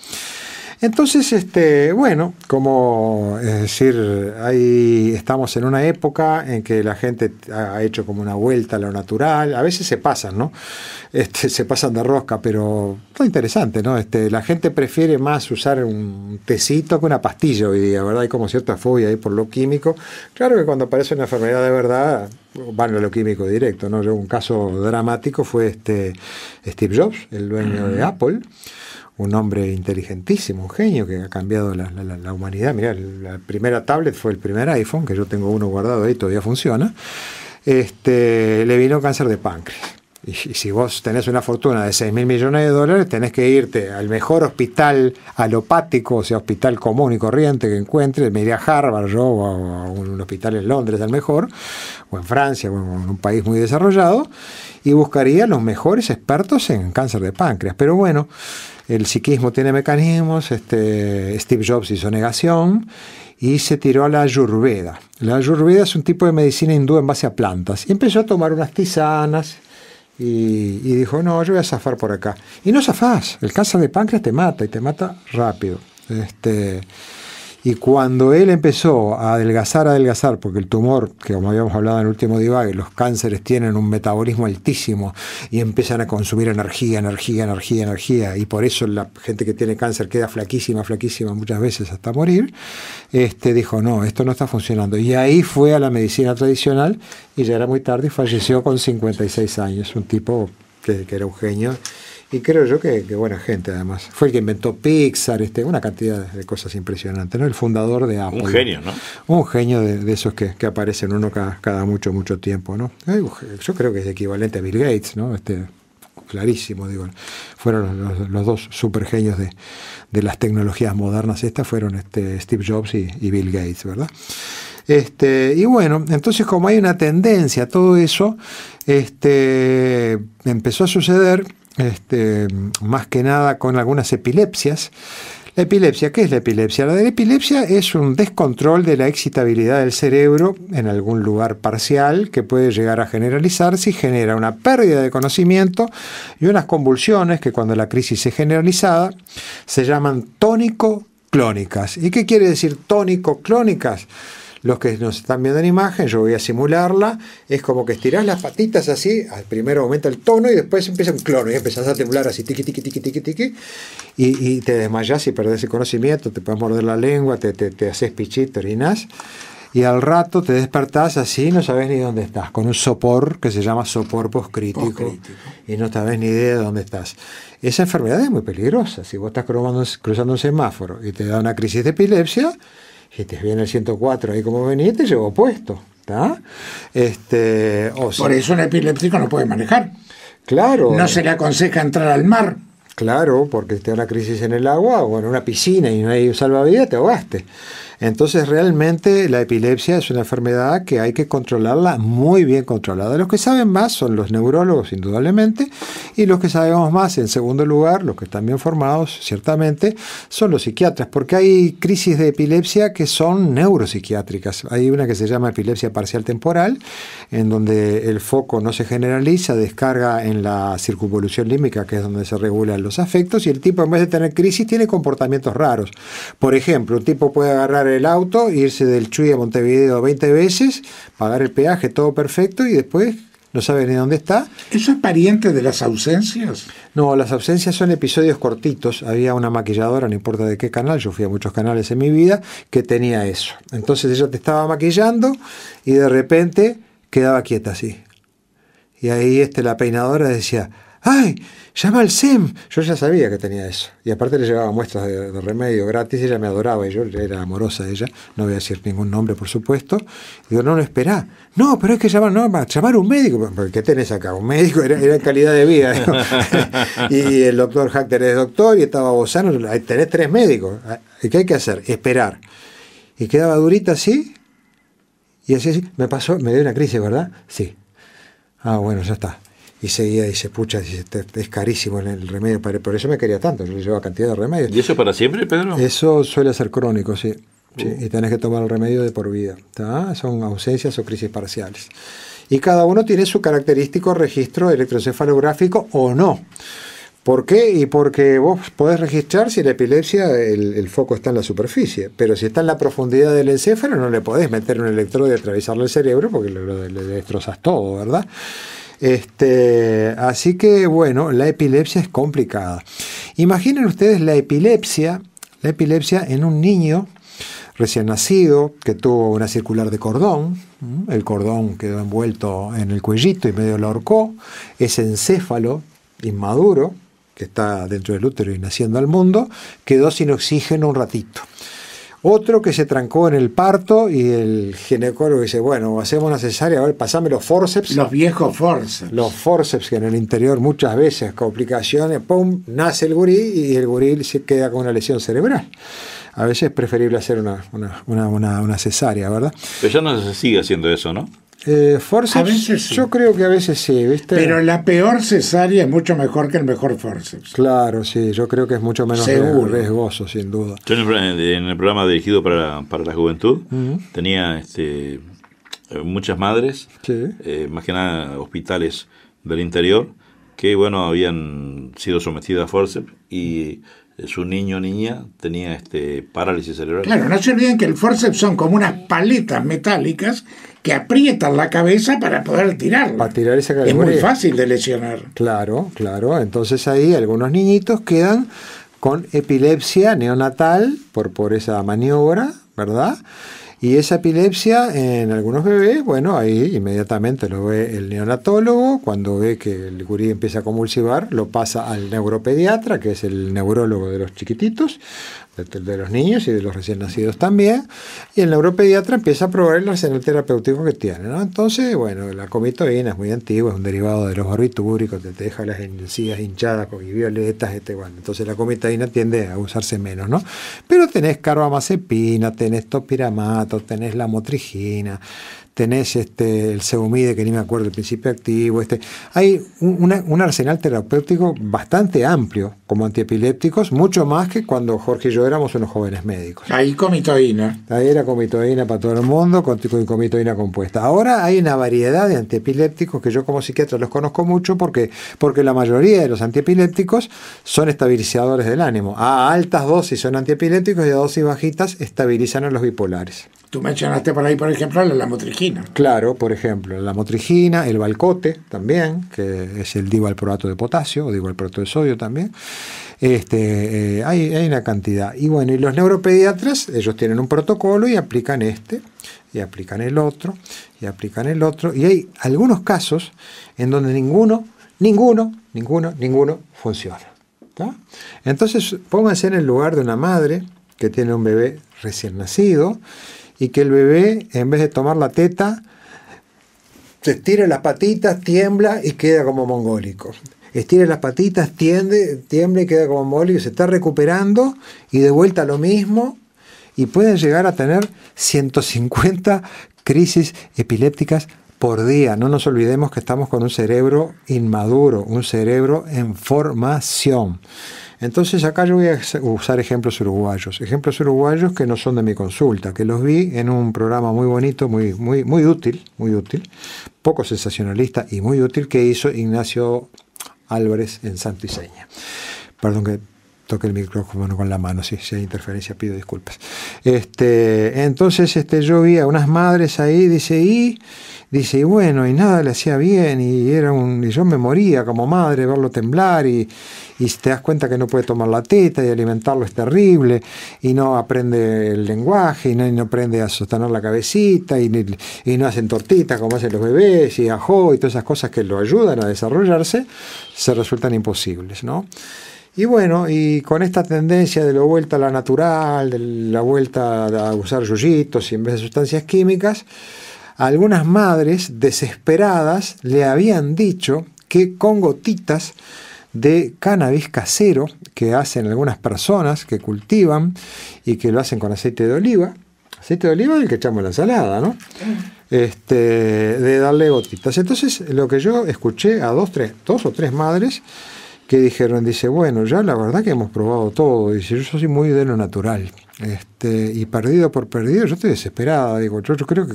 Entonces, este, bueno, como es decir, ahí estamos en una época en que la gente ha hecho como una vuelta a lo natural, a veces se pasan, ¿no? <laughs> Este, se pasan de rosca, pero está interesante, ¿no? Este, la gente prefiere más usar un tecito que una pastilla hoy día, ¿verdad? Hay como cierta fobia ahí por lo químico. Claro que cuando aparece una enfermedad de verdad, van a lo químico directo, ¿no? Yo, un caso dramático fue este Steve Jobs, el dueño de mm. Apple un hombre inteligentísimo, un genio que ha cambiado la, humanidad. Mira, la primera tablet fue el primer iPhone, que yo tengo uno guardado ahí, todavía funciona. Este, le vino cáncer de páncreas. Y, si vos tenés una fortuna de 6 mil millones de dólares, tenés que irte al mejor hospital alopático, o sea, hospital común y corriente que encuentres. Me iría a Harvard yo, o a un hospital en Londres, al mejor, o en Francia, o un país muy desarrollado, y buscaría los mejores expertos en cáncer de páncreas. Pero bueno, el psiquismo tiene mecanismos, este, Steve Jobs hizo negación y se tiró a la ayurveda. La ayurveda es un tipo de medicina hindú en base a plantas. Y empezó a tomar unas tisanas y, dijo, no, yo voy a zafar por acá. Y no zafás, el cáncer de páncreas te mata y te mata rápido. Este, y cuando él empezó a adelgazar, adelgazar, porque el tumor, que como habíamos hablado en el último divague, los cánceres tienen un metabolismo altísimo y empiezan a consumir energía, energía, energía, energía, y por eso la gente que tiene cáncer queda flaquísima, flaquísima muchas veces hasta morir, este, dijo, no, esto no está funcionando. Y ahí fue a la medicina tradicional y ya era muy tarde y falleció con 56 años, un tipo que, que era eugenio genio y creo yo que, buena gente además. Fue el que inventó Pixar, este, una cantidad de cosas impresionantes, ¿no? El fundador de Apple. Un genio, ¿no? Un genio de, esos que, aparecen uno cada, mucho, mucho tiempo, ¿no? Yo creo que es equivalente a Bill Gates, ¿no? Este, clarísimo, digo. Fueron los, dos super genios de, las tecnologías modernas. Estas fueron este, Steve Jobs y, Bill Gates, ¿verdad? Este, y bueno, entonces como hay una tendencia a todo eso, este, empezó a suceder este, más que nada con algunas epilepsias. La epilepsia, ¿qué es la epilepsia? La, de la epilepsia es un descontrol de la excitabilidad del cerebro en algún lugar parcial que puede llegar a generalizarse y genera una pérdida de conocimiento y unas convulsiones que cuando la crisis es generalizada se llaman tónico-clónicas. ¿Y qué quiere decir tónico-clónicas? Los que nos están viendo en imagen, yo voy a simularla, es como que estirás las patitas así, al primero aumenta el tono y después empieza un clono y empezás a temblar así, tiqui, tiqui, tiqui, tiqui, tiqui, y, te desmayás y perdés el conocimiento, te puedes morder la lengua, te, te, te haces pichito, orinas. y al rato te despertás así no sabes ni dónde estás, con un sopor que se llama sopor postcrítico, y no sabes ni idea de dónde estás. Esa enfermedad es muy peligrosa. Si vos estás cruzando un semáforo y te da una crisis de epilepsia, que te viene el 104 ahí como venía te llevó puesto. Este, Por eso un epiléptico no puede manejar. Claro. No se le aconseja entrar al mar. Claro, porque te una crisis en el agua o en una piscina y no hay salvavidas, te ahogaste. Entonces realmente la epilepsia es una enfermedad que hay que controlarla muy bien controlada. Los que saben más son los neurólogos, indudablemente, y los que sabemos más, en segundo lugar, los que están bien formados, ciertamente, son los psiquiatras, porque hay crisis de epilepsia que son neuropsiquiátricas. Hay una que se llama epilepsia parcial temporal, en donde el foco no se generaliza, descarga en la circunvolución límbica, que es donde se regula afectos y el tipo en vez de tener crisis tiene comportamientos raros. Por ejemplo, un tipo puede agarrar el auto, irse del Chuy a Montevideo 20 veces, pagar el peaje, todo perfecto y después no sabe ni dónde está. ¿Eso es pariente de las ausencias? No, las ausencias son episodios cortitos. Había una maquilladora, no importa de qué canal, yo fui a muchos canales en mi vida, que tenía eso. Entonces ella te estaba maquillando y de repente quedaba quieta así. Y ahí este, la peinadora decía, ¡Ay! Llama al SEM. Yo ya sabía que tenía eso. Y aparte le llevaba muestras de, remedio gratis, Y ella me adoraba y yo era amorosa de ella. No voy a decir ningún nombre, por supuesto. Y digo, no, no, espera. No, pero es que llamar, no, llamar a un médico. ¿Qué tenés acá? Un médico era, calidad de vida. <laughs> y el doctor Hacker es doctor y estaba Bozano. Tenés tres médicos. ¿Y qué hay que hacer? Esperar. Y quedaba durita así. Y así, así. Me pasó, me dio una crisis, ¿verdad? Sí. Ah, bueno, ya está y seguía, y dice, pucha, es carísimo el remedio, para por eso me quería tanto, yo le llevaba cantidad de remedios. ¿Y eso para siempre, Pedro? Eso suele ser crónico, sí. y tenés que tomar el remedio de por vida. Son ausencias o crisis parciales. Y cada uno tiene su característico registro electroencefalográfico o no. ¿Por qué? Y porque vos podés registrar si la epilepsia, el, foco está en la superficie, pero si está en la profundidad del encéfalo no le podés meter un electrodo y atravesarle el cerebro porque le destrozas todo, ¿verdad? Este, así que bueno, la epilepsia es complicada. Imaginen ustedes la epilepsia, la epilepsia en un niño recién nacido que tuvo una circular de cordón, el cordón quedó envuelto en el cuellito y medio la horcó, ese encéfalo inmaduro que está dentro del útero y naciendo al mundo, quedó sin oxígeno un ratito. Otro que se trancó en el parto y el ginecólogo dice, bueno, hacemos una cesárea, a ver, pasame los forceps. Los viejos forceps. Los forceps, que en el interior muchas veces, complicaciones, pum, nace el gurí y el gurí se queda con una lesión cerebral. A veces es preferible hacer una, una, una, una cesárea, ¿verdad? Pero ya no se sigue haciendo eso, ¿no? Eh, forceps, Yo creo que a veces sí, Pero la peor cesárea es mucho mejor que el mejor forceps. Claro, sí, yo creo que es mucho menos Seguro. riesgoso, sin duda. en el, programa dirigido para, la juventud tenía este, muchas madres, eh, más que nada hospitales del interior, que bueno, habían sido sometidas a forceps y su niño o niña tenía este parálisis cerebral. Claro, no se olviden que el forceps son como unas paletas metálicas que aprietan la cabeza para poder tirarla. Para tirar esa cabeza Es muy fácil de lesionar. Claro, claro. Entonces ahí algunos niñitos quedan con epilepsia neonatal por, por esa maniobra, ¿verdad? Y esa epilepsia en algunos bebés, bueno, ahí inmediatamente lo ve el neonatólogo, cuando ve que el gurí empieza a convulsivar, lo pasa al neuropediatra, que es el neurólogo de los chiquititos, de, de, los niños y de los recién nacidos también, y el neuropediatra empieza a probar el arsenal terapéutico que tiene. ¿no? Entonces, bueno, la comitoína es muy antigua, es un derivado de los barbitúricos, te deja las encías hinchadas y violetas, este, bueno, entonces la comitoína tiende a usarse menos, ¿no? Pero tenés carbamazepina, tenés topiramato, tenés la motrigina, tenés este, el Seumide, que ni me acuerdo, el principio activo. Este. Hay un, arsenal terapéutico bastante amplio como antiepilépticos, mucho más que cuando Jorge y yo éramos unos jóvenes médicos. Ahí comitoína. Ahí era comitoína para todo el mundo, con, comitoína compuesta. Ahora hay una variedad de antiepilépticos que yo como psiquiatra los conozco mucho porque, porque la mayoría de los antiepilépticos son estabilizadores del ánimo. A altas dosis son antiepilépticos y a dosis bajitas estabilizan a los bipolares. Tú mencionaste por ahí, por ejemplo, la lamotrigina. Claro, por ejemplo, la lamotrigina, el balcote también, que es el divalproato de potasio o divalproato de sodio también. Este, eh, hay, una cantidad. Y bueno, y los neuropediatras, ellos tienen un protocolo y aplican este, y aplican el otro, y aplican el otro. Y hay algunos casos en donde ninguno, ninguno, ninguno, ninguno funciona. Entonces, pónganse en el lugar de una madre que tiene un bebé recién nacido y que el bebé, en vez de tomar la teta, se estira las patitas, tiembla y queda como mongólico. Estira las patitas, tiende, tiembla y queda como mongólico, se está recuperando y de vuelta lo mismo y pueden llegar a tener 150 crisis epilépticas por día. No nos olvidemos que estamos con un cerebro inmaduro, un cerebro en formación. Entonces acá yo voy a usar ejemplos uruguayos, ejemplos uruguayos que no son de mi consulta, que los vi en un programa muy bonito, muy, muy, muy útil, muy útil, poco sensacionalista y muy útil que hizo Ignacio Álvarez en Santo Perdón que toque el micrófono con la mano, si, hay interferencia pido disculpas. Este, entonces este, yo vi a unas madres ahí, dice, y dice, bueno, y nada le hacía bien, y era un, y yo me moría como madre verlo temblar, y, y te das cuenta que no puede tomar la teta y alimentarlo es terrible y no aprende el lenguaje y no, aprende a sostener la cabecita y, no hacen tortitas como hacen los bebés y ajo y todas esas cosas que lo ayudan a desarrollarse, se resultan imposibles, ¿no? Y bueno, y con esta tendencia de la vuelta a la natural, de la vuelta a usar yuyitos y en vez de sustancias químicas, algunas madres desesperadas le habían dicho que con gotitas de cannabis casero que hacen algunas personas que cultivan y que lo hacen con aceite de oliva. Aceite de oliva es el que echamos la ensalada, ¿no? Mm. Este, de darle gotitas. Entonces, lo que yo escuché a dos, tres, dos o tres madres que dijeron, dice, bueno, ya la verdad que hemos probado todo, dice, yo soy muy de lo natural, este, y perdido por perdido, yo estoy desesperada, digo, yo, creo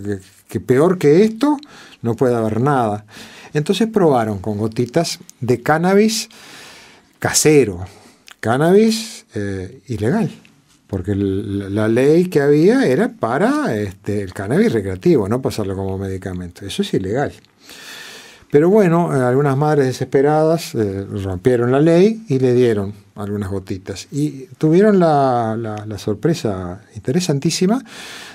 que, peor que esto no puede haber nada. Entonces probaron con gotitas de cannabis casero, cannabis eh, ilegal, porque la ley que había era para este, el cannabis recreativo, no pasarlo como medicamento. Eso es ilegal. Pero bueno, algunas madres desesperadas eh, rompieron la ley y le dieron algunas gotitas. Y tuvieron la, sorpresa interesantísima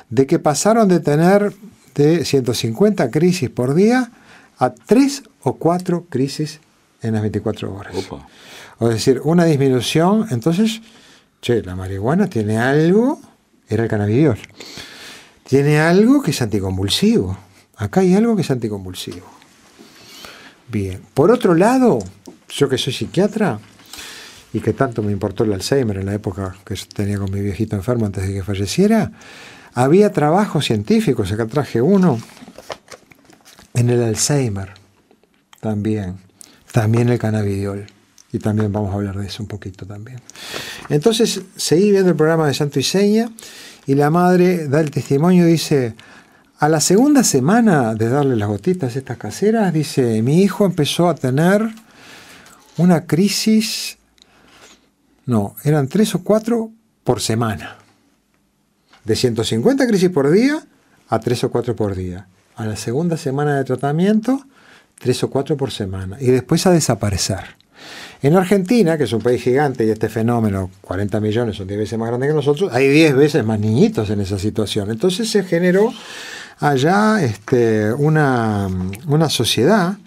de que pasaron de tener de 150 crisis por día a 3 o 4 crisis en las 24 horas. O decir, una disminución, entonces, che, la marihuana tiene algo, era el cannabidiol, tiene algo que es anticonvulsivo. Acá hay algo que es anticonvulsivo. Bien. Por otro lado, yo que soy psiquiatra y que tanto me importó el Alzheimer en la época que tenía con mi viejito enfermo antes de que falleciera, había trabajos científicos, acá traje uno, en el Alzheimer también, también el cannabidiol y también vamos a hablar de eso un poquito también. Entonces, seguí viendo el programa de Santo y Seña y la madre da el testimonio, dice, a la segunda semana de darle las gotitas a estas caseras, dice, mi hijo empezó a tener una crisis, no, eran tres o cuatro por semana. De 150 crisis por día a tres o cuatro por día. A la segunda semana de tratamiento, tres o cuatro por semana. Y después a desaparecer. En Argentina, que es un país gigante y este fenómeno, 40 millones son 10 veces más grandes que nosotros, hay 10 veces más niñitos en esa situación. Entonces se generó allá este, una, una sociedad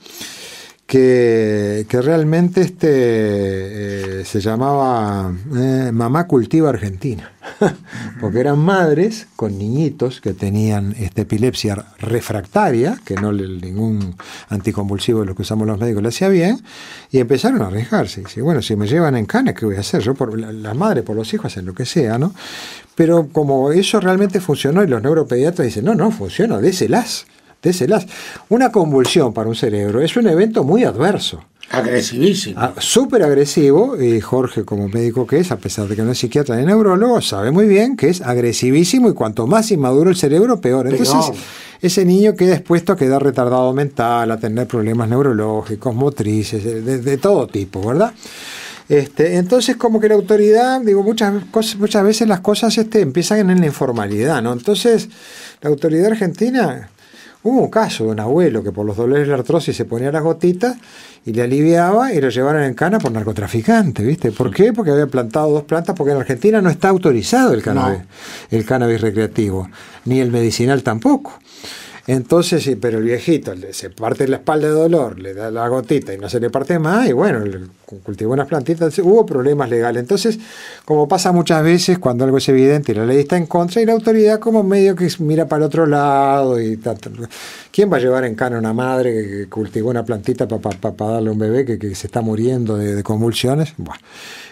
que, realmente este, eh, se llamaba eh, Mamá Cultiva Argentina, <laughs> porque eran madres con niñitos que tenían esta epilepsia refractaria, que no ningún anticonvulsivo de los que usamos los médicos le hacía bien, y empezaron a arriesgarse. Y bueno, si me llevan en cana, ¿qué voy a hacer? Yo por las madres, por los hijos, hacen lo que sea, ¿no? Pero como eso realmente funcionó y los neuropediatras dicen, no, no, funciona, déselas una convulsión para un cerebro es un evento muy adverso. Agresivísimo. Ah, Súper agresivo, y Jorge como médico que es, a pesar de que no es psiquiatra ni neurólogo, sabe muy bien que es agresivísimo y cuanto más inmaduro el cerebro, peor. Entonces, ese niño queda expuesto a quedar retardado mental, a tener problemas neurológicos, motrices, de, todo tipo, ¿verdad? Este, entonces, como que la autoridad, digo, muchas, muchas veces las cosas este, empiezan en la informalidad, ¿no? Entonces, la autoridad argentina Hubo un caso de un abuelo que por los dolores de la artrosis se ponía las gotitas y le aliviaba y lo llevaron en cana por narcotraficante, ¿viste? ¿Por mm. qué? Porque había plantado dos plantas, porque en Argentina no está autorizado el cannabis, el cannabis recreativo, ni el medicinal tampoco. Entonces, pero el viejito se parte la espalda de dolor, le da la gotita y no se le parte más, y bueno, cultivó unas plantitas, hubo problemas legales. Entonces, como pasa muchas veces cuando algo es evidente y la ley está en contra, y la autoridad como medio que mira para el otro lado y tanto. ¿Quién va a llevar en cana a una madre que cultivó una plantita para darle un bebé que, se está muriendo de, convulsiones? Bueno.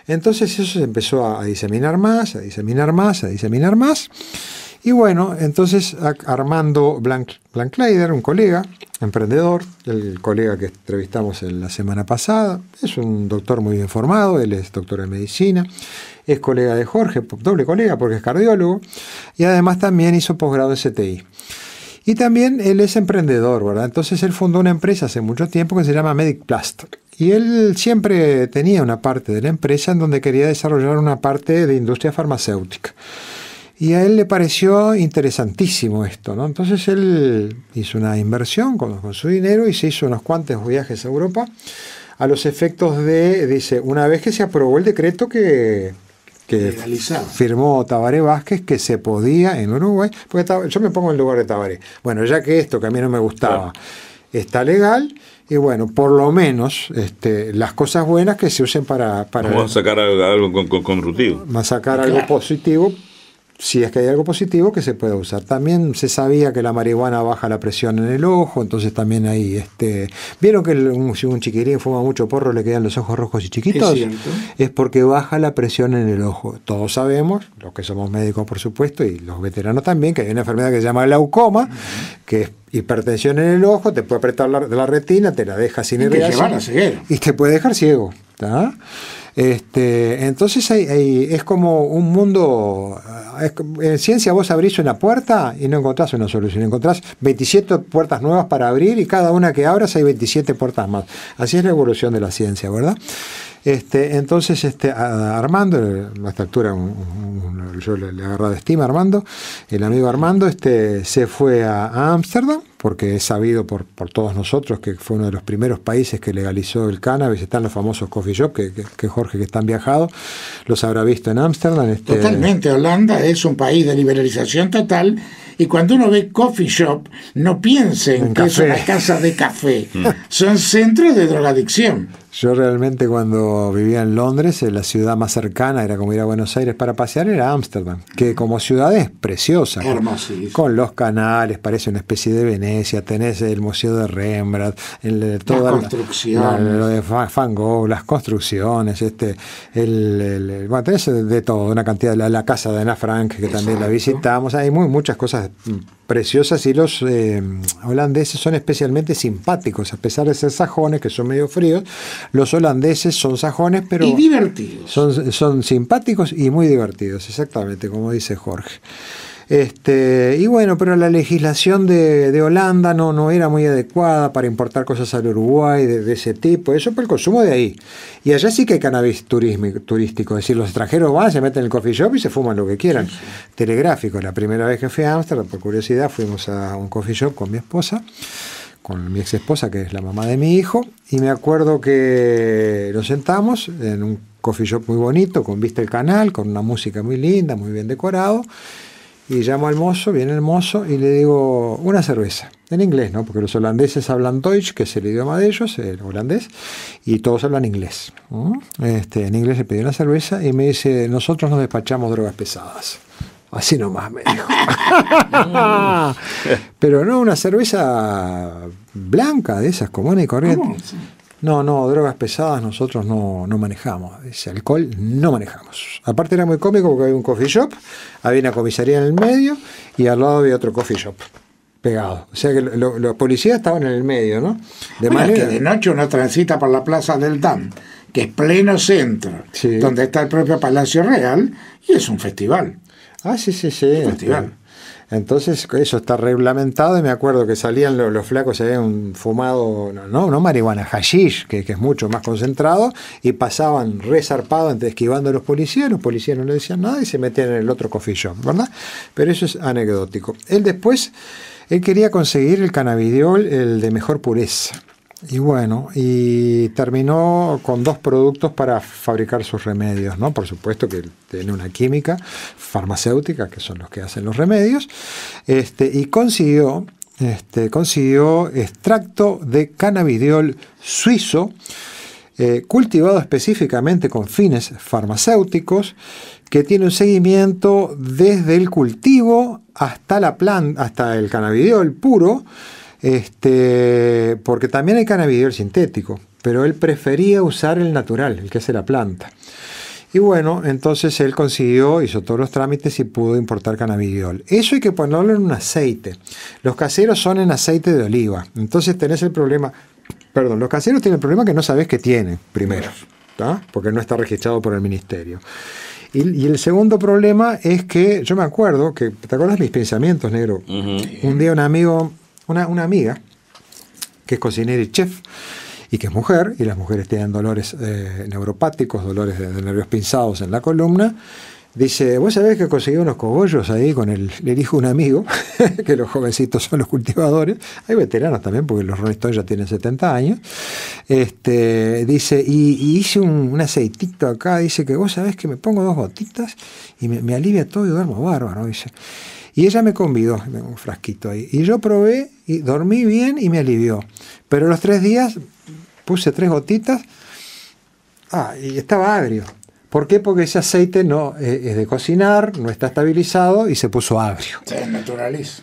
Entonces eso se empezó a, a diseminar más, a diseminar más, a diseminar más. Y bueno, entonces Armando blank un colega, emprendedor, el colega que entrevistamos la semana pasada, es un doctor muy bien formado, él es doctor en medicina, es colega de Jorge, doble colega porque es cardiólogo, y además también hizo posgrado de CTI. Y también él es emprendedor, ¿verdad? Entonces él fundó una empresa hace mucho tiempo que se llama MedicPlast. Y él siempre tenía una parte de la empresa en donde quería desarrollar una parte de industria farmacéutica. Y a él le pareció interesantísimo esto, ¿no? Entonces él hizo una inversión con, su dinero y se hizo unos cuantos viajes a Europa a los efectos de, dice, una vez que se aprobó el decreto que, firmó Tabaré Vázquez que se podía en Uruguay, porque yo me pongo en lugar de Tabaré. Bueno, ya que esto que a mí no me gustaba está legal, y bueno, por lo menos este, las cosas buenas que se usen para... para Vamos a sacar algo, con, constructivo. Vamos sacar algo positivo si es que hay algo positivo que se pueda usar. También se sabía que la marihuana baja la presión en el ojo, entonces también ahí, este, vieron que si un chiquirín fuma mucho porro le quedan los ojos rojos y chiquitos, es, porque baja la presión en el ojo. Todos sabemos, los que somos médicos por supuesto y los veteranos también, que hay una enfermedad que se llama glaucoma, que es hipertensión en el ojo, te puede apretar la, la retina, te la deja sin ir y, te puede dejar ciego. Este, entonces hay, es como un mundo. en ciencia vos abrís una puerta y no encontrás una solución. Encontrás 27 puertas nuevas para abrir y cada una que abras hay 27 puertas más. Así es la evolución de la ciencia, ¿verdad? Este, entonces, este, Armando, la eh, altura un, yo le, le, de estima Armando, el amigo Armando este, se fue a Ámsterdam, porque es sabido por, todos nosotros que fue uno de los primeros países que legalizó el cannabis. Están los famosos coffee shop que, Jorge, que están viajado, los habrá visto en Ámsterdam. Este... Totalmente, Holanda es un país de liberalización total. Y cuando uno ve coffee shop, no piensen que son las casas de café. Mm. Son centros de drogadicción. Yo realmente cuando vivía en Londres, eh, la ciudad más cercana era como ir a Buenos Aires para pasear, era Ámsterdam, que como ciudad es preciosa. Con, los canales, parece una especie de Venecia, tenés el Museo de Rembrandt, el, toda las construcciones. lo de Van Gogh, las construcciones, este, el, bueno, tenés de, todo, una cantidad, la, la casa de Ana Frank, que también la visitamos, hay muy, muchas cosas mm, preciosas y los eh, holandeses son especialmente simpáticos, a pesar de ser sajones, que son medio fríos, los holandeses son sajones, pero... Y divertidos. Son, son simpáticos y muy divertidos, exactamente, como dice Jorge. Este, y bueno, pero la legislación de, Holanda no, no era muy adecuada para importar cosas al Uruguay de, ese tipo, eso fue el consumo de ahí. Y allá sí que hay cannabis turístico, es decir, los extranjeros van, se meten en el coffee shop y se fuman lo que quieran. Telegráfico, la primera vez que fui a Ámsterdam, por curiosidad, fuimos a un coffee shop con mi esposa con mi ex esposa, que es la mamá de mi hijo, y me acuerdo que nos sentamos en un coffee shop muy bonito, con vista al canal, con una música muy linda, muy bien decorado, y llamo al mozo, viene el mozo y le digo una cerveza. En inglés, ¿no? Porque los holandeses hablan Deutsch, que es el idioma de ellos, el holandés, y todos hablan inglés. Este, en inglés le pedí una cerveza y me dice, nosotros nos despachamos drogas pesadas. Así nomás me dijo. <laughs> Pero no una cerveza blanca de esas común y corriente. No, no, drogas pesadas nosotros no, manejamos. Ese alcohol no manejamos. Aparte era muy cómico porque había un coffee shop, había una comisaría en el medio y al lado había otro coffee shop pegado. O sea que los policías estaban en el medio, ¿no? De bueno, manera... que de noche uno transita por la plaza del Dan, que es pleno centro, donde está el propio Palacio Real, y es un festival. Ah, sí, sí, sí. Un festival. Entonces eso está reglamentado y me acuerdo que salían los, flacos, se habían fumado, no, no marihuana, hashish, que, es mucho más concentrado, y pasaban resarpados, esquivando a los policías, los policías no le decían nada y se metían en el otro cofillo, ¿verdad? Pero eso es anecdótico. Él después, él quería conseguir el cannabidiol, el de mejor pureza. Y bueno, y terminó con dos productos para fabricar sus remedios, ¿no? Por supuesto que tiene una química farmacéutica, que son los que hacen los remedios, este, y consiguió, este, consiguió extracto de cannabidiol suizo, eh, cultivado específicamente con fines farmacéuticos, que tiene un seguimiento desde el cultivo hasta, la planta, hasta el cannabidiol puro, este, porque también hay cannabidiol sintético, pero él prefería usar el natural, el que es la planta. Y bueno, entonces él consiguió, hizo todos los trámites y pudo importar cannabidiol. Eso hay que ponerlo en un aceite. Los caseros son en aceite de oliva. Entonces tenés el problema, perdón, los caseros tienen el problema que no sabes que tienen, primero, porque no está registrado por el ministerio. Y, el segundo problema es que yo me acuerdo que, ¿te acuerdas mis pensamientos, negro? Un día un amigo una, amiga que es cocinera y chef y que es mujer, y las mujeres tienen dolores eh, neuropáticos, dolores de, nervios pinzados en la columna. Dice, vos sabés que conseguí unos cogollos ahí con el, le dijo un amigo, <laughs> que los jovencitos son los cultivadores, hay veteranos también, porque los restos ya tienen 70 años, este, dice, y, hice un, aceitito acá, dice que vos sabés que me pongo dos gotitas y me, me alivia todo y duermo bárbaro, dice. Y ella me convidó, un frasquito ahí. Y yo probé, y dormí bien y me alivió. Pero los tres días puse tres gotitas ah, y estaba agrio. ¿Por qué? Porque ese aceite no eh, es de cocinar, no está estabilizado y se puso agrio. Se desnaturaliza.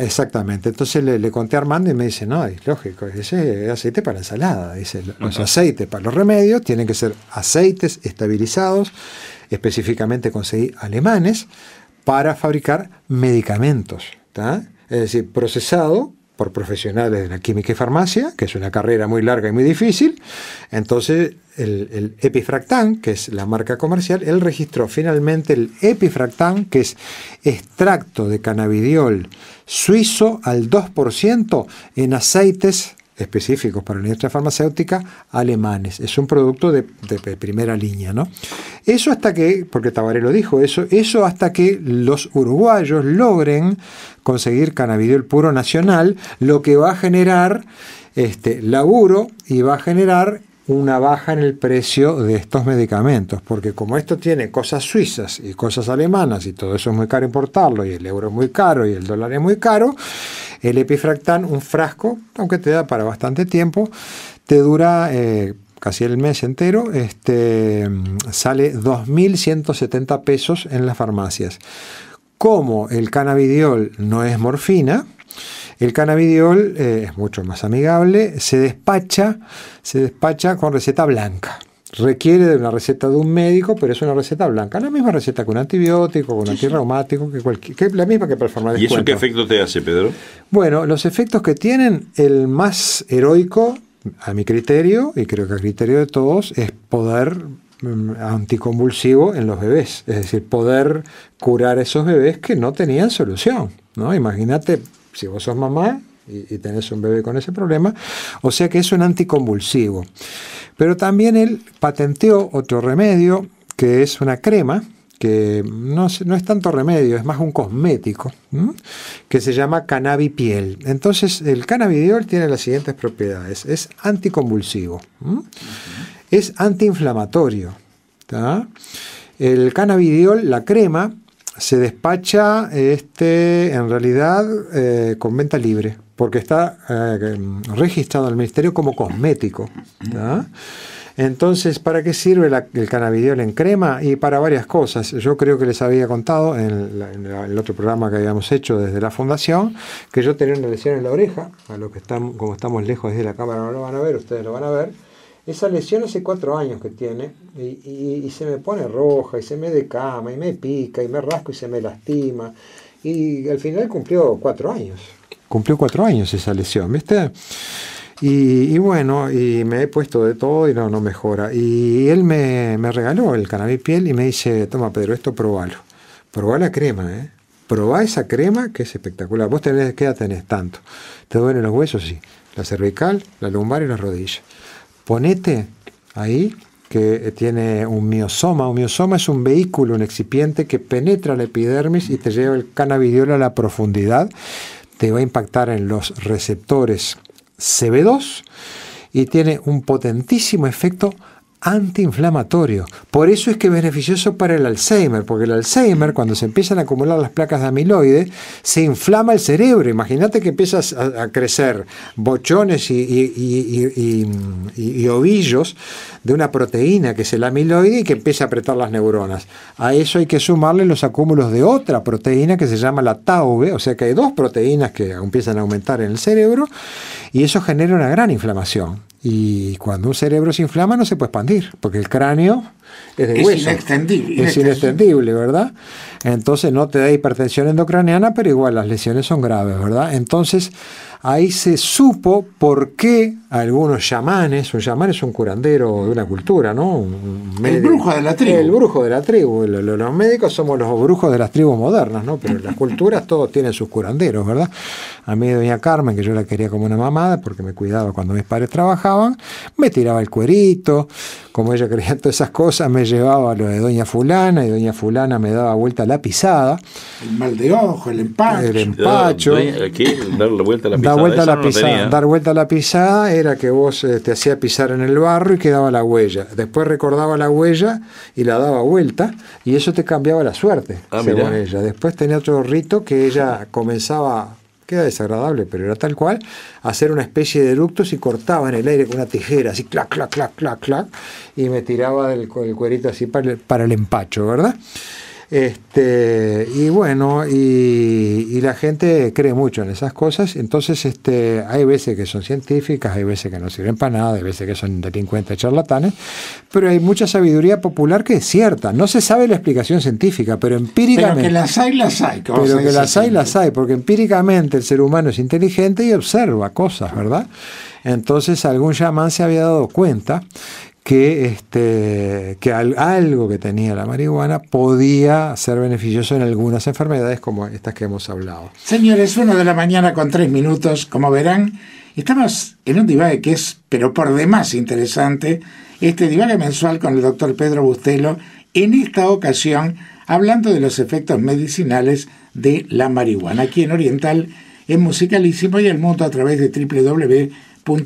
exactamente. Entonces le, conté a Armando y me dice, no, es lógico, ese es aceite para ensalada. Dice, los aceites para los remedios tienen que ser aceites estabilizados. Específicamente conseguí alemanes para fabricar medicamentos. Es decir, procesado por profesionales de la química y farmacia, que es una carrera muy larga y muy difícil. Entonces, el, el Epifractán, que es la marca comercial, él registró finalmente el Epifractán, que es extracto de cannabidiol suizo al 2% en aceites específicos para la industria farmacéutica alemanes. Es un producto de, primera línea, ¿no? Eso hasta que, porque Tabaré dijo, eso, eso hasta que los uruguayos logren conseguir cannabidiol puro nacional, lo que va a generar este laburo y va a generar una baja en el precio de estos medicamentos, porque como esto tiene cosas suizas y cosas alemanas y todo eso es muy caro importarlo y el euro es muy caro y el dólar es muy caro, el epifractán, un frasco, aunque te da para bastante tiempo, te dura eh, casi el mes entero, este, sale 2.170 pesos en las farmacias. Como el cannabidiol no es morfina, el cannabidiol eh, es mucho más amigable, se despacha, se despacha con receta blanca. Requiere de una receta de un médico, pero es una receta blanca. La misma receta con un antibiótico, con un que, la misma que para el ¿Y eso qué efecto te hace, Pedro? Bueno, los efectos que tienen, el más heroico, a mi criterio, y creo que a criterio de todos, es poder mm, anticonvulsivo en los bebés, es decir, poder curar a esos bebés que no tenían solución. ¿no? Imagínate si vos sos mamá y, tenés un bebé con ese problema, o sea que es un anticonvulsivo. Pero también él patenteó otro remedio que es una crema que no es, tanto remedio, es más un cosmético, que se llama cannabipiel. Entonces, el cannabidiol tiene las siguientes propiedades. Es anticonvulsivo, es antiinflamatorio. El cannabidiol, la crema, se despacha este, en realidad eh, con venta libre, porque está eh, registrado al Ministerio como cosmético. Entonces, ¿para qué sirve el cannabidiol en crema? Y para varias cosas. Yo creo que les había contado en, el otro programa que habíamos hecho desde la fundación, que yo tenía una lesión en la oreja, a lo que están, como estamos lejos de la cámara no lo van a ver, ustedes lo van a ver esa lesión hace cuatro años que tiene y, se me pone roja y se me decama y me pica y me rasco y se me lastima. Y al final cumplió cuatro años. Cumplió cuatro años esa lesión, ¿viste? Y, y bueno, y me he puesto de todo y no, no mejora. Y él me, regaló el cannabis piel y me dice, toma Pedro, esto probalo. Probá la crema, ¿eh? Probá esa crema que es espectacular. Vos tenés, edad tenés tanto. ¿Te duelen los huesos? Sí. La cervical, la lumbar y las rodillas. Ponete ahí que tiene un miosoma. Un miosoma es un vehículo, un excipiente que penetra la epidermis y te lleva el cannabidiol a la profundidad. Te va a impactar en los receptores CB2 y tiene un potentísimo efecto antiinflamatorio. Por eso es que es beneficioso para el Alzheimer, porque el Alzheimer, cuando se empiezan a acumular las placas de amiloide, se inflama el cerebro. Imagínate que empiezas a, crecer bochones y, y, ovillos de una proteína que es el amiloide y que empieza a apretar las neuronas. A eso hay que sumarle los acúmulos de otra proteína que se llama la taube, o sea que hay dos proteínas que empiezan a aumentar en el cerebro y eso genera una gran inflamación. Y cuando un cerebro se inflama no se puede expandir, porque el cráneo es Inextendible, es inextendible. ¿verdad? Entonces no te da hipertensión endocraniana, pero igual las lesiones son graves, ¿verdad? Entonces ahí se supo por qué algunos yamanes, un chamán es un curandero de una cultura, ¿no? el brujo de la tribu. El brujo de la tribu. Los médicos somos los brujos de las tribus modernas, ¿no? Pero las culturas todos tienen sus curanderos, ¿verdad? A mí doña Carmen, que yo la quería como una mamada porque me cuidaba cuando mis padres trabajaban, me tiraba el cuerito, como ella creía todas esas cosas, me llevaba lo de doña fulana y doña fulana me daba vuelta la pisada. El mal de ojo, el empacho. El empacho. dar vuelta a la pisada. era que vos te este, hacía pisar en el barro y quedaba la huella. Después recordaba la huella y la daba vuelta y eso te cambiaba la suerte, ah, según ella. Después tenía otro rito que ella comenzaba queda desagradable, pero era tal cual, hacer una especie de ductos y cortaba en el aire con una tijera, así clac, clac, clac, clac, clac, y me tiraba el, cuerito así para el, para el empacho, ¿verdad? Este, y bueno, y, la gente cree mucho en esas cosas, entonces este, hay veces que son científicas, hay veces que no sirven para nada, hay veces que son delincuentes charlatanes, pero hay mucha sabiduría popular que es cierta. No se sabe la explicación científica, pero empíricamente... Pero que las hay, las hay. hay, las hay, porque empíricamente el ser humano es inteligente y observa cosas, ¿verdad? Entonces algún chamán se había dado cuenta que, este, que algo que tenía la marihuana podía ser beneficioso en algunas enfermedades como estas que hemos hablado. Señores, uno de la mañana con tres minutos, como verán, estamos en un debate que es, pero por demás interesante, este divague mensual con el doctor Pedro Bustelo, en esta ocasión hablando de los efectos medicinales de la marihuana. Aquí en Oriental, en Musicalísimo y el mundo a través de www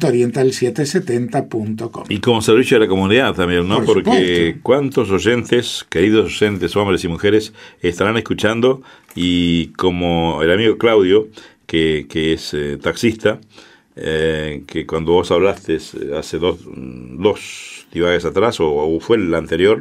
oriental 770com Y como servicio de la comunidad también, ¿no? Porque cuántos oyentes, queridos oyentes, hombres y mujeres, estarán escuchando y como el amigo Claudio, que, es eh, taxista, eh, que cuando vos hablaste eh, hace dos, mm, dos divagues atrás, o, fue el anterior,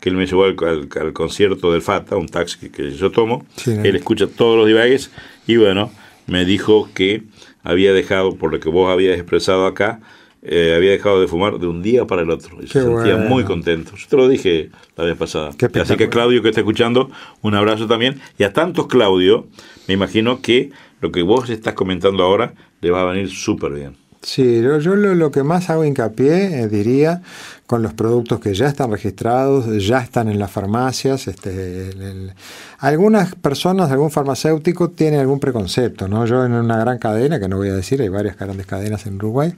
que él me llevó al, concierto del FATA, un taxi que, yo tomo. él escucha todos los divagues y bueno, me dijo que había dejado, por lo que vos habías expresado acá, eh, había dejado de fumar de un día para el otro. Y se sentía muy contento. Yo te lo dije la vez pasada. Así que Claudio que está escuchando, un abrazo también. Y a tantos Claudio, me imagino que lo que vos estás comentando ahora le va a venir súper bien. Sí, yo, lo, que más hago hincapié, eh, diría, con los productos que ya están registrados, ya están en las farmacias. Este, algunas personas, algún farmacéutico tiene algún preconcepto. ¿no? Yo en una gran cadena, que no voy a decir, hay varias grandes cadenas en Uruguay,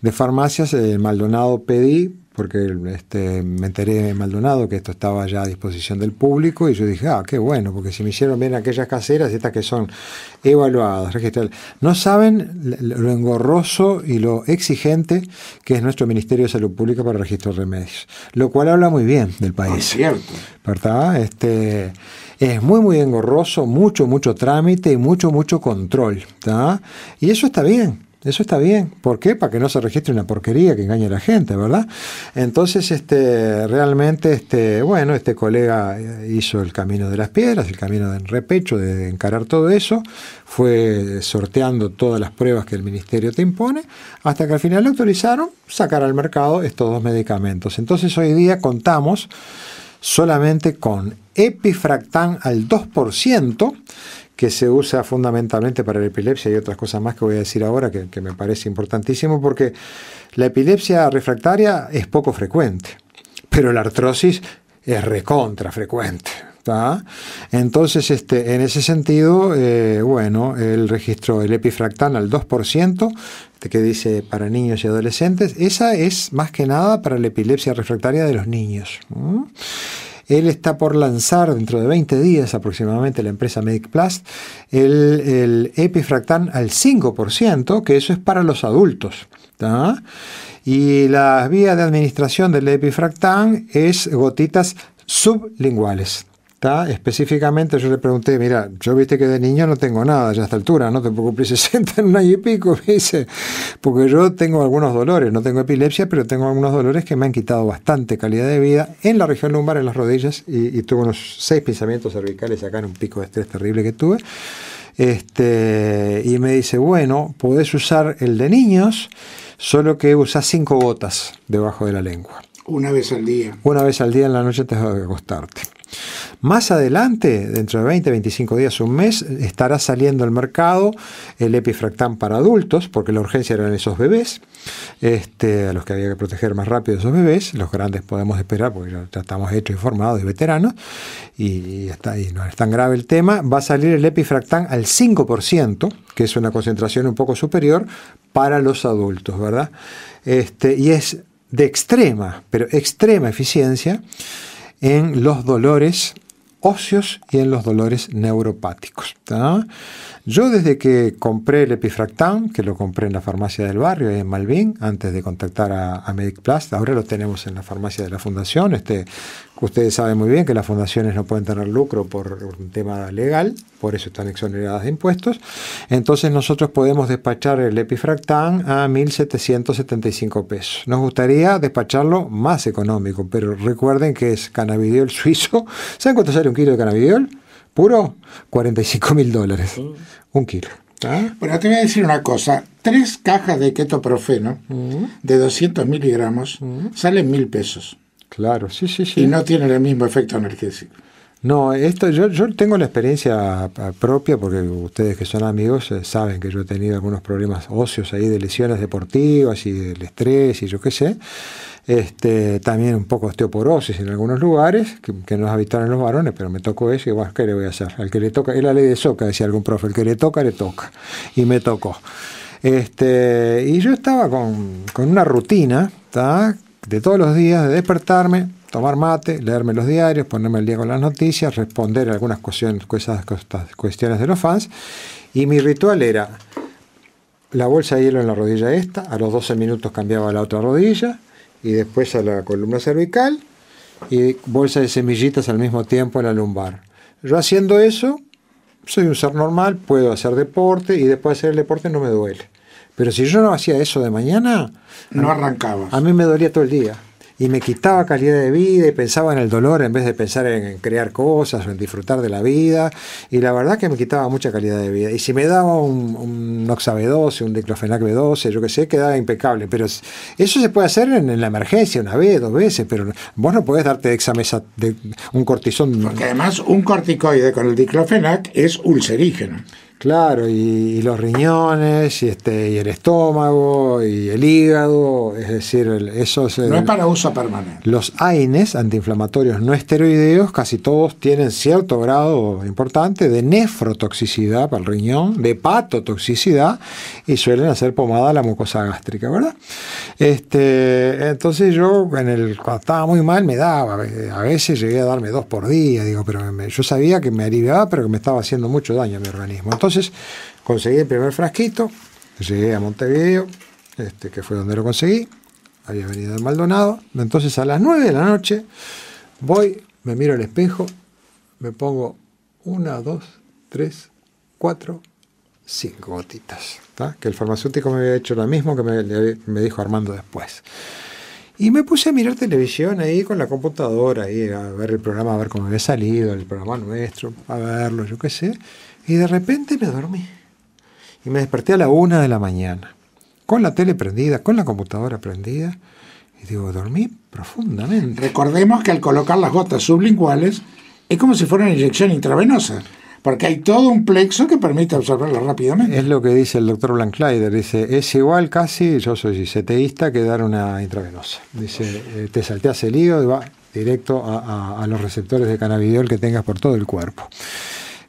de farmacias, el eh, Maldonado pedí porque este, me enteré Maldonado que esto estaba ya a disposición del público y yo dije, ah, qué bueno, porque si me hicieron bien aquellas caseras, estas que son evaluadas, registradas, no saben lo engorroso y lo exigente que es nuestro Ministerio de Salud Pública para registro de remedios, lo cual habla muy bien del ah, país. Es cierto. ¿Verdad? Este, es muy, muy engorroso, mucho, mucho trámite y mucho, mucho control. Y eso está bien. Eso está bien. ¿Por qué? Para que no se registre una porquería que engañe a la gente, ¿verdad? Entonces, este, realmente, este, bueno, este colega eh, hizo el camino de las piedras, el camino del repecho, de encarar todo eso, fue sorteando todas las pruebas que el ministerio te impone, hasta que al final le autorizaron sacar al mercado estos dos medicamentos. Entonces, hoy día contamos solamente con epifractán al 2%, que se usa fundamentalmente para la epilepsia y otras cosas más que voy a decir ahora que, me parece importantísimo porque la epilepsia refractaria es poco frecuente, pero la artrosis es recontra frecuente. Entonces, este, en ese sentido, eh, bueno, el registro, del epifractal al 2%, este, que dice para niños y adolescentes, esa es más que nada para la epilepsia refractaria de los niños. Él está por lanzar dentro de 20 días aproximadamente la empresa Medic Plus el, epifractán al 5%, que eso es para los adultos. Y la vía de administración del epifractán es gotitas sublinguales específicamente, yo le pregunté, mira, yo viste que de niño no tengo nada ya a esta altura, no te preocupes, 60 <laughs> en un año y pico, me dice, porque yo tengo algunos dolores, no tengo epilepsia, pero tengo algunos dolores que me han quitado bastante calidad de vida en la región lumbar, en las rodillas, y, tuve unos seis pensamientos cervicales acá en un pico de estrés terrible que tuve. Este, y me dice, bueno, podés usar el de niños, solo que usas cinco gotas debajo de la lengua. Una vez al día. Una vez al día en la noche te vas a acostarte. Más adelante, dentro de 20, 25 días, un mes, estará saliendo al mercado el epifractán para adultos, porque la urgencia eran esos bebés, este, a los que había que proteger más rápido esos bebés. Los grandes podemos esperar porque ya estamos hechos formados y veteranos y, no es tan grave el tema. Va a salir el epifractán al 5%, que es una concentración un poco superior para los adultos, ¿verdad? Este, y es de extrema, pero extrema eficiencia en los dolores óseos y en los dolores neuropáticos. Yo desde que compré el Epifractan, que lo compré en la farmacia del barrio, en Malvin, antes de contactar a, Medicplast, Medic ahora lo tenemos en la farmacia de la fundación. Este, ustedes saben muy bien que las fundaciones no pueden tener lucro por un tema legal, por eso están exoneradas de impuestos. Entonces nosotros podemos despachar el Epifractan a 1.775 pesos. Nos gustaría despacharlo más económico, pero recuerden que es cannabidiol suizo. <laughs> ¿Saben cuánto sale un kilo de cannabidiol? puro, 45 mil dólares. Un kilo. ¿Ah? Bueno, te voy a decir una cosa. Tres cajas de ketoprofeno mm. de 200 miligramos mm. salen mil pesos. Claro, sí, sí, sí. Y no tienen el mismo efecto analgésico. No, esto yo, yo tengo la experiencia ah, propia, porque ustedes que son amigos eh, saben que yo he tenido algunos problemas óseos ahí de lesiones deportivas y del estrés y yo qué sé este, también un poco osteoporosis en algunos lugares, que, nos no en los varones, pero me tocó eso y bueno, ¿qué le voy a hacer? Al que le toca, es la ley de soca, decía algún profe, el que le toca, le toca. Y me tocó. Este, y yo estaba con, una rutina, de todos los días, de despertarme, tomar mate, leerme los diarios, ponerme el día con las noticias, responder algunas cuestiones, cuestiones de los fans. Y mi ritual era la bolsa de hielo en la rodilla esta, a los 12 minutos cambiaba la otra rodilla, y después a la columna cervical y bolsa de semillitas al mismo tiempo en la lumbar. Yo haciendo eso, soy un ser normal, puedo hacer deporte y después de hacer el deporte no me duele. Pero si yo no hacía eso de mañana, no arrancaba. A mí me dolía todo el día y me quitaba calidad de vida y pensaba en el dolor en vez de pensar en, crear cosas o en disfrutar de la vida. Y la verdad que me quitaba mucha calidad de vida. Y si me daba un, un 12 un diclofenac B12, yo qué sé, quedaba impecable. Pero eso se puede hacer en, la emergencia, una vez, dos veces, pero vos no podés darte exames de un cortisón. Porque además un corticoide con el diclofenac es ulcerígeno. Claro, y, los riñones, y, este, y el estómago, y el hígado, es decir, eso es... No es para uso permanente. Los AINES, antiinflamatorios no esteroideos, casi todos tienen cierto grado importante de nefrotoxicidad para el riñón, de hepatotoxicidad, y suelen hacer pomada a la mucosa gástrica, ¿verdad? Este, entonces yo, en el, cuando estaba muy mal, me daba, a veces llegué a darme dos por día, digo, pero yo sabía que me aliviaba, pero que me estaba haciendo mucho daño a mi organismo. Entonces, conseguí el primer frasquito, llegué a Montevideo, este, que fue donde lo conseguí, había venido de Maldonado. Entonces a las 9 de la noche voy, me miro al espejo, me pongo una, dos, tres, cuatro, cinco gotitas. Que el farmacéutico me había hecho lo mismo que me, dijo Armando después. Y me puse a mirar televisión ahí con la computadora, ahí a ver el programa, a ver cómo había salido, el programa nuestro, a verlo, yo qué sé. Y de repente me dormí. Y me desperté a la una de la mañana, con la tele prendida, con la computadora prendida. Y digo, dormí profundamente. Recordemos que al colocar las gotas sublinguales es como si fuera una inyección intravenosa, porque hay todo un plexo que permite absorberla rápidamente. Es lo que dice el doctor Blankleider, dice, es igual casi, yo soy seteísta que dar una intravenosa. Dice, eh, te salteas el hígado y va directo a, a los receptores de cannabidiol que tengas por todo el cuerpo.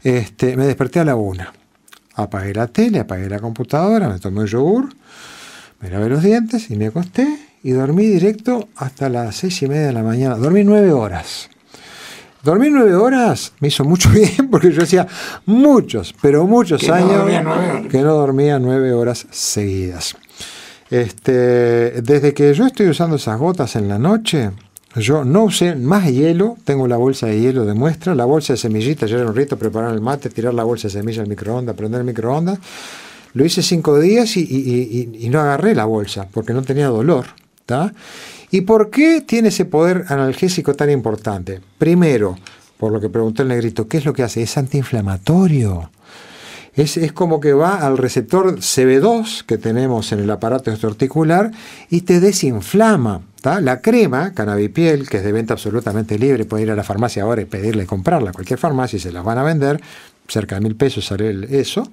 Este, me desperté a la una. Apagué la tele, apagué la computadora, me tomé el yogur, me lavé los dientes y me acosté y dormí directo hasta las seis y media de la mañana. Dormí nueve horas. Dormir nueve horas me hizo mucho <laughs> bien porque yo hacía muchos, pero muchos años que no dormía nueve horas seguidas. Este, desde que yo estoy usando esas gotas en la noche, yo no usé más hielo, tengo la bolsa de hielo de muestra, la bolsa de semillita, yo era un rito preparar el mate, tirar la bolsa de semilla al microondas, prender el microondas. Lo hice cinco días y, no agarré la bolsa porque no tenía dolor. ¿Y por qué tiene ese poder analgésico tan importante? Primero, por lo que preguntó el negrito, ¿qué es lo que hace? Es antiinflamatorio. Es, es, como que va al receptor CB2 que tenemos en el aparato extraarticular y te desinflama. La crema piel, que es de venta absolutamente libre, puede ir a la farmacia ahora y pedirle comprarla cualquier farmacia y se las van a vender. Cerca de mil pesos sale eso.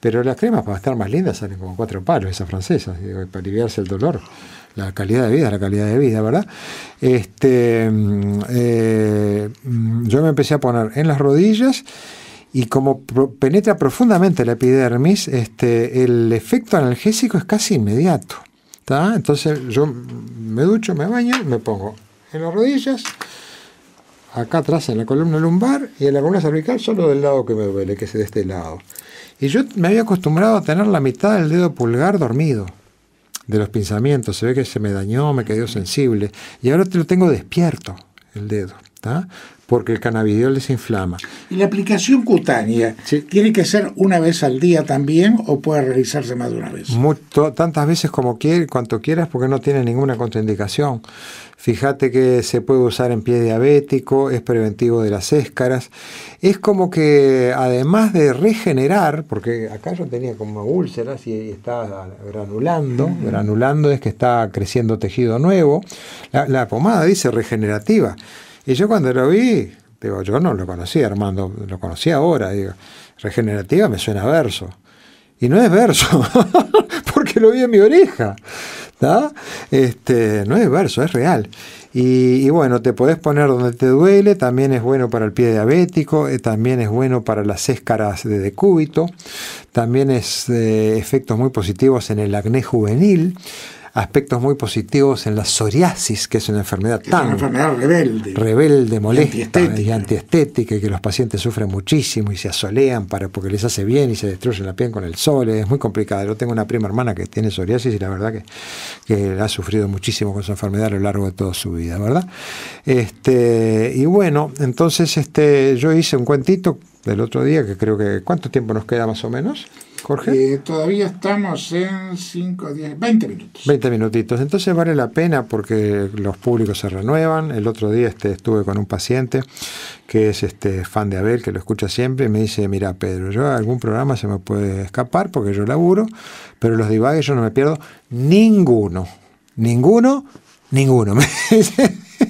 Pero las cremas para estar más lindas salen como cuatro palos, esas francesas, para aliviarse el dolor. La calidad de vida, la calidad de vida, ¿verdad? Este, mm, eh, mm, yo me empecé a poner en las rodillas y como penetra profundamente la epidermis, este, el efecto analgésico es casi inmediato. Entonces yo me ducho, me baño, me pongo en las rodillas, acá atrás en la columna lumbar y en la columna cervical solo del lado que me duele, que es de este lado. Y yo me había acostumbrado a tener la mitad del dedo pulgar dormido de los pensamientos. Se ve que se me dañó, me quedó sensible. Y ahora te lo tengo despierto, el dedo porque el cannabidiol les inflama. ¿Y la aplicación cutánea tiene que ser una vez al día también o puede realizarse más de una vez? tantas veces como quieras, cuanto quieras, porque no tiene ninguna contraindicación. Fíjate que se puede usar en pie diabético, es preventivo de las escaras. Es como que además de regenerar, porque acá yo tenía como úlceras y estaba granulando, granulando es que está creciendo tejido nuevo. la pomada dice regenerativa. Y yo cuando lo vi, digo, yo no lo conocía, Armando, lo conocí ahora, digo, regenerativa me suena verso. Y no es verso, <laughs> porque lo vi en mi oreja. Este, no es verso, es real. Y, bueno, te podés poner donde te duele, también es bueno para el pie diabético, eh, también es bueno para las escaras de decúbito, también es eh, efectos muy positivos en el acné juvenil aspectos muy positivos en la psoriasis, que es una enfermedad tan. una enfermedad rebelde. Rebelde, molesta y antiestética. y que los pacientes sufren muchísimo y se asolean para, porque les hace bien y se destruyen la piel con el sol. Es muy complicado. Yo tengo una prima hermana que tiene psoriasis y la verdad que, que ha sufrido muchísimo con su enfermedad a lo largo de toda su vida, ¿verdad? Este, y bueno, entonces este, yo hice un cuentito del otro día que creo que. ¿Cuánto tiempo nos queda más o menos? Jorge. Eh, todavía estamos en 5, 10, 20 minutos. 20 minutitos. Entonces vale la pena porque los públicos se renuevan. El otro día este, estuve con un paciente que es este fan de Abel, que lo escucha siempre, y me dice, mira Pedro, yo algún programa se me puede escapar porque yo laburo, pero los divagues yo no me pierdo ninguno. Ninguno, ninguno. <laughs> Me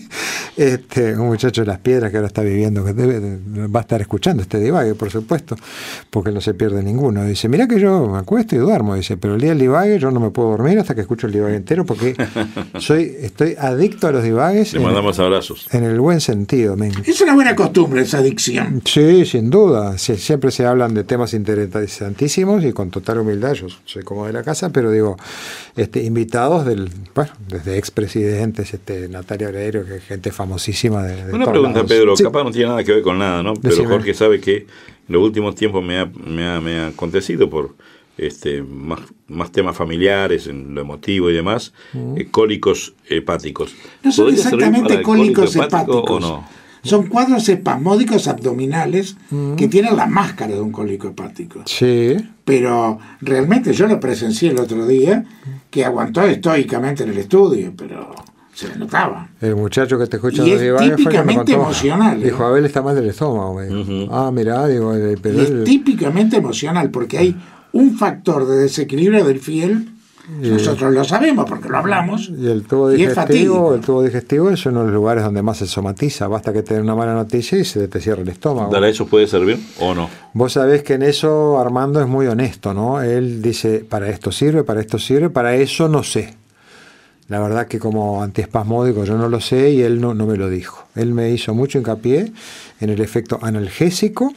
este, un muchacho de las piedras que ahora está viviendo, que va a estar escuchando este divague, por supuesto, porque no se pierde ninguno. Dice, mira que yo me acuesto y duermo, dice, pero el día del divague yo no me puedo dormir hasta que escucho el divague entero porque <laughs> soy, estoy adicto a los divagues. Le mandamos abrazos. En el buen sentido. Es una buena costumbre esa adicción. Sí, sin duda. siempre se hablan de temas interesantísimos y con total humildad, yo soy como de la casa, pero digo, este, invitados del, bueno, desde expresidentes, este, Natalia Oreiro, que gente famosísima de... Una pregunta, Pedro, capaz no tiene nada que ver con nada, ¿no? Pero Jorge sabe que en los últimos tiempos me ha, acontecido por este, más, temas familiares, en lo emotivo y demás, mm. eh, cólicos hepáticos. No son exactamente cólicos hepáticos. no? Son cuadros espasmódicos abdominales mm. que tienen la máscara de un cólico hepático. Sí. Pero realmente yo lo presencié el otro día, que aguantó estoicamente en el estudio, pero se le notaba. El muchacho que te escucha y es típicamente emocional. ¿eh? Dijo, Abel está mal del estómago. Ah, mira digo, pero es típicamente emocional porque hay un factor de desequilibrio del fiel. Nosotros lo sabemos porque lo hablamos. Y el tubo digestivo, el tubo digestivo es uno de los lugares donde más se somatiza. Basta que te den una mala noticia y se te cierra el estómago. ¿Para eso puede servir o no? Vos sabés que en eso Armando es muy honesto, ¿no? Él dice, para esto sirve, para esto sirve, para eso no sé. La verdad que como antiespasmódico yo no lo sé y él no, no me lo dijo. Él me hizo mucho hincapié en el efecto analgésico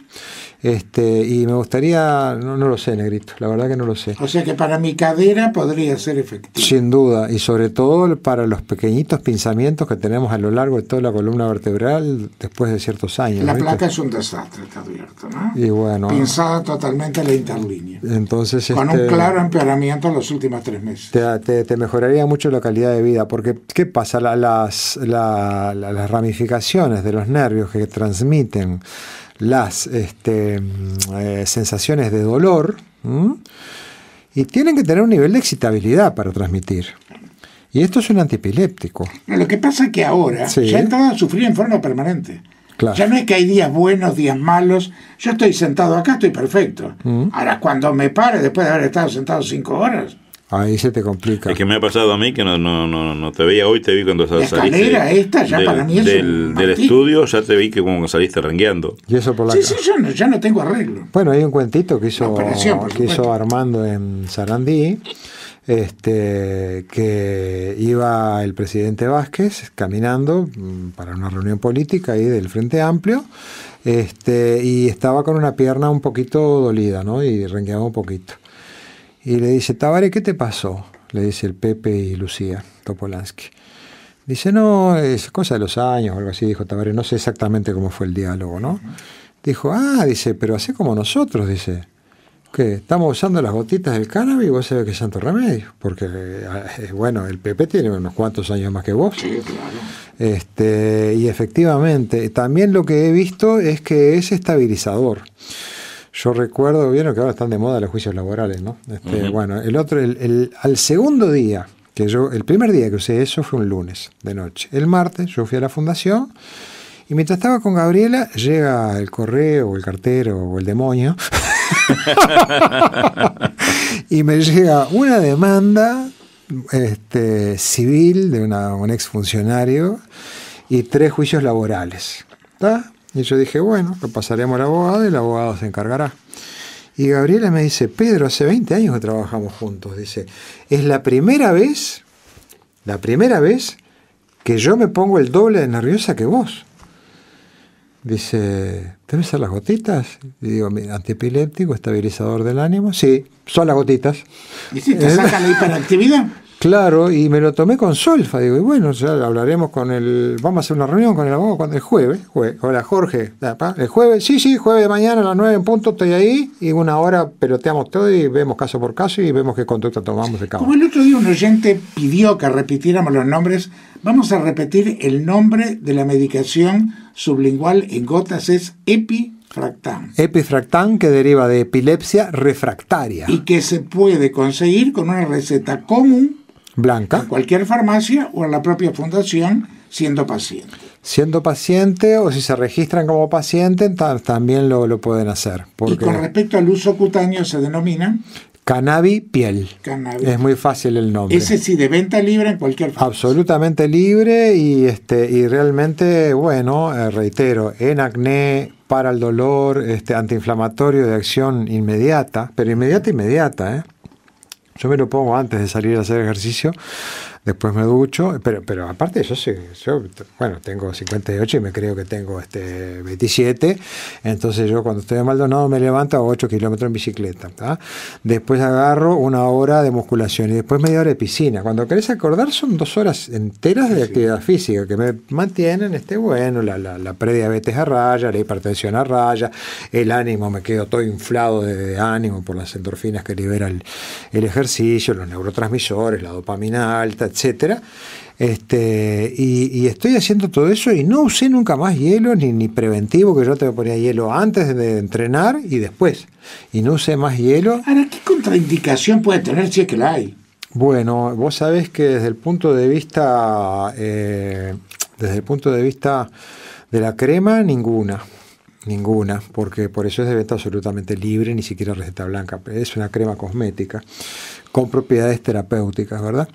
este, y me gustaría, no, no, lo sé, Negrito, la verdad que no lo sé. O sea que para mi cadera podría ser efectivo. Sin duda, y sobre todo para los pequeñitos pinzamientos que tenemos a lo largo de toda la columna vertebral después de ciertos años. La placa es un desastre, está abierto, ¿no? Y bueno. Pensada totalmente la interlínea. Entonces, Con un este, claro empeoramiento en los últimos tres meses. Te, mejoraría mucho la calidad de vida, porque ¿qué pasa? las, las ramificaciones de los nervios que transmiten las este, mm, eh, sensaciones de dolor y tienen que tener un nivel de excitabilidad para transmitir. Y esto es un antiepiléptico lo que pasa es que ahora ya entrado a sufrir en forma permanente. Ya no es que hay días buenos, días malos. Yo estoy sentado acá, estoy perfecto. ¿Mm? Ahora, cuando me pare después de haber estado sentado cinco horas, Ahí se te complica. Es que me ha pasado a mí que no, no, no, te veía hoy, te vi cuando saliste. esta ya del, para mí del, estudio, ya te vi que como saliste rengueando Y eso por la Sí, sí, yo ya no tengo arreglo. Bueno, hay un cuentito que hizo, que hizo Armando en Sarandí, este, que iba el presidente Vázquez caminando mm, para una reunión política ahí del Frente Amplio. Este, y estaba con una pierna un poquito dolida, ¿no? Y rengueaba un poquito y le dice, Tabaré, ¿qué te pasó? Le dice el Pepe y Lucía Topolansky. Dice, no, es cosa de los años o algo así, dijo Tabaré, no sé exactamente cómo fue el diálogo, ¿no? Dijo, ah, dice, pero así como nosotros, dice, ¿Qué? estamos usando las gotitas del cannabis vos sabés que es santo remedio, porque, eh, eh, bueno, el Pepe tiene unos cuantos años más que vos. Sí, claro. Este, y efectivamente, también lo que he visto es que es estabilizador. Yo recuerdo, vieron que ahora están de moda los juicios laborales, ¿no? Este, bueno, el otro, el, al segundo día, que yo, el primer día que usé eso fue un lunes de noche. El martes yo fui a la fundación y mientras estaba con Gabriela, llega el correo o el cartero o el demonio. <laughs> y me llega una demanda este, civil de una, un exfuncionario y tres juicios laborales. ¿Está? Y yo dije, bueno, lo pasaremos al abogado y el abogado se encargará. Y Gabriela me dice, Pedro, hace 20 años que trabajamos juntos. Dice, es la primera vez, la primera vez que yo me pongo el doble de nerviosa que vos. Dice, ¿deben ser las gotitas? Y digo, antiepiléptico, estabilizador del ánimo. Sí, son las gotitas. ¿Y si te saca la hiperactividad? Claro, y me lo tomé con solfa. Digo, y bueno, ya hablaremos con el. Vamos a hacer una reunión con el abogado cuando el jueves, Hola, Jorge. El jueves, sí, sí, jueves de mañana a las 9 en punto estoy ahí y una hora peloteamos todo y vemos caso por caso y vemos qué conducta tomamos de cabo. Como el otro día un oyente pidió que repitiéramos los nombres, vamos a repetir el nombre de la medicación sublingual en gotas: es Epi. Epifractán que deriva de epilepsia refractaria. Y que se puede conseguir con una receta común blanca. cualquier farmacia o en la propia fundación siendo paciente. Siendo paciente o si se registran como paciente también lo, lo pueden hacer. Y con respecto al uso cutáneo se denomina... Cannabis piel. Es muy fácil el nombre. Ese sí, de venta libre en cualquier farmacia. Absolutamente libre y, este, y realmente, bueno, eh, reitero, en acné, para el dolor, este, antiinflamatorio de acción inmediata, pero inmediata, inmediata, ¿eh? Yo me lo pongo antes de salir a hacer ejercicio después me ducho, pero, pero aparte yo, sí, yo bueno, tengo 58 y me creo que tengo este 27, entonces yo cuando estoy en Maldonado me levanto a 8 kilómetros en bicicleta, después agarro una hora de musculación y después media hora de piscina. Cuando querés acordar son dos horas enteras de actividad física que me mantienen este bueno, la, la, la, prediabetes a raya, la hipertensión a raya, el ánimo, me quedo todo inflado de, ánimo por las endorfinas que libera el ejercicio, los neurotransmisores, la dopamina alta, etcétera. Este, y, estoy haciendo todo eso y no usé nunca más hielo, ni, preventivo, que yo te ponía hielo antes de entrenar y después. Y no usé más hielo. Ahora, ¿qué contraindicación puede tener si es que la hay? Bueno, vos sabés que desde el punto de vista, eh, desde el punto de vista de la crema, ninguna. Ninguna, porque por eso es de venta absolutamente libre, ni siquiera receta blanca. Es una crema cosmética con propiedades terapéuticas, ¿verdad?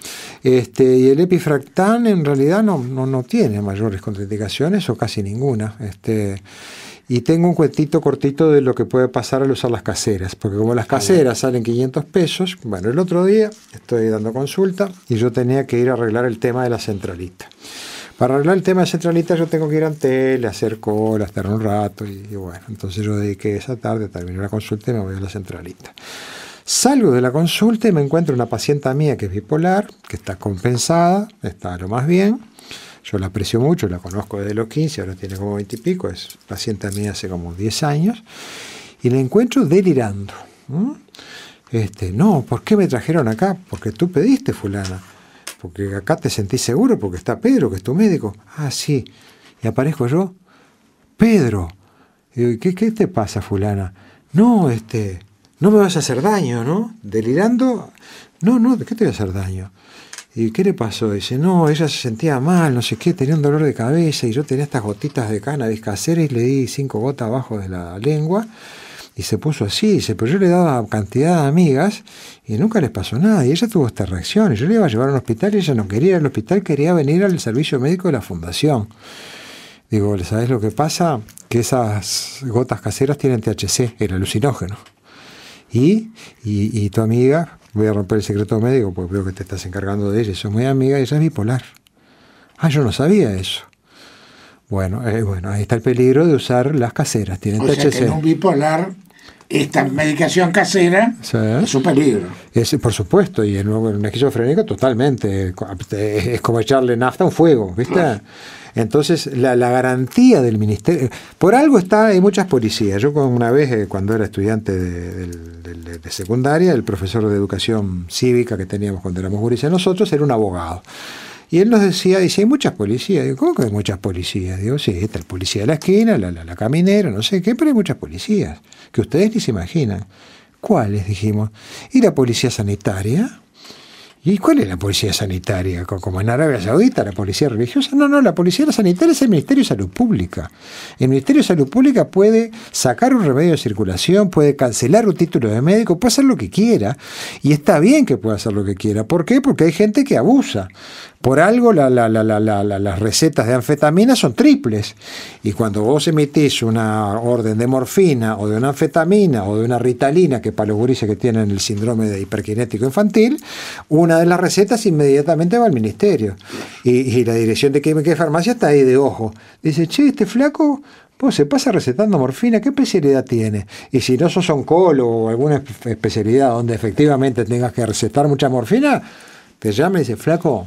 Este, y el epifractán en realidad no, tiene mayores contraindicaciones o casi ninguna. Este, y tengo un cuentito cortito de lo que puede pasar al usar las caseras, porque como las caseras salen 500 pesos, bueno, el otro día estoy dando consulta y yo tenía que ir a arreglar el tema de la centralita. Para arreglar el tema de la centralita yo tengo que ir a tele, hacer cola, estar un rato y, y bueno, entonces yo dediqué esa tarde, terminé la consulta y me voy a la centralita. Salgo de la consulta y me encuentro una paciente mía que es bipolar, que está compensada, está lo más bien. Yo la aprecio mucho, la conozco desde los 15, ahora tiene como 20 y pico, es paciente mía hace como 10 años, y la encuentro delirando. Este, no, ¿por qué me trajeron acá? Porque tú pediste, fulana. Porque acá te sentís seguro, porque está Pedro, que es tu médico. Ah, sí. Y aparezco yo, Pedro. Y digo, ¿qué, qué te pasa, fulana? No, este, no me vas a hacer daño, ¿no? Delirando, no, no, ¿de qué te voy a hacer daño? ¿Y qué le pasó? Dice, no, ella se sentía mal, no sé qué, tenía un dolor de cabeza y yo tenía estas gotitas de cannabis caseras y le di cinco gotas abajo de la lengua y se puso así, dice, pero yo le daba cantidad de amigas y nunca les pasó nada y ella tuvo esta reacción yo le iba a llevar a un hospital y ella no quería ir al hospital, quería venir al servicio médico de la fundación. Digo, ¿sabes lo que pasa? Que esas gotas caseras tienen THC, el alucinógeno y, y, tu amiga, voy a romper el secreto médico porque veo que te estás encargando de ella, es muy amiga y ella es bipolar. Ah, yo no sabía eso. Bueno, eh, bueno, ahí está el peligro de usar las caseras. Tienen o Sea que en un bipolar, esta medicación casera es un peligro. Es, por supuesto, y en un esquizofrénico totalmente. Es como echarle nafta a un fuego, ¿viste? Entonces, la, garantía del ministerio. Por algo está, hay muchas policías. Yo una vez, eh, cuando era estudiante de, secundaria, el profesor de educación cívica que teníamos cuando éramos juristas nosotros era un abogado. Y él nos decía, dice, hay muchas policías. Digo, ¿cómo que hay muchas policías? Digo, sí, está el policía de la esquina, la, la, la caminera, no sé qué, pero hay muchas policías, que ustedes ni se imaginan. ¿Cuáles? Dijimos. ¿Y la policía sanitaria? ¿Y cuál es la policía sanitaria? Como en Arabia Saudita, la policía religiosa. No, no, la policía sanitaria es el Ministerio de Salud Pública. El Ministerio de Salud Pública puede sacar un remedio de circulación, puede cancelar un título de médico, puede hacer lo que quiera. Y está bien que pueda hacer lo que quiera. ¿Por qué? Porque hay gente que abusa. Por algo las recetas de anfetamina son triples. Y cuando vos emitís una orden de morfina o de una anfetamina o de una ritalina, que para los gurises que tienen el síndrome de hiperkinético infantil, una de las recetas inmediatamente va al ministerio. Y, la dirección de química y farmacia está ahí de ojo. Dice, che, este flaco pues se pasa recetando morfina, ¿qué especialidad tiene? Y si no sos oncólogo o alguna especialidad donde efectivamente tengas que recetar mucha morfina, te llama y dice, flaco,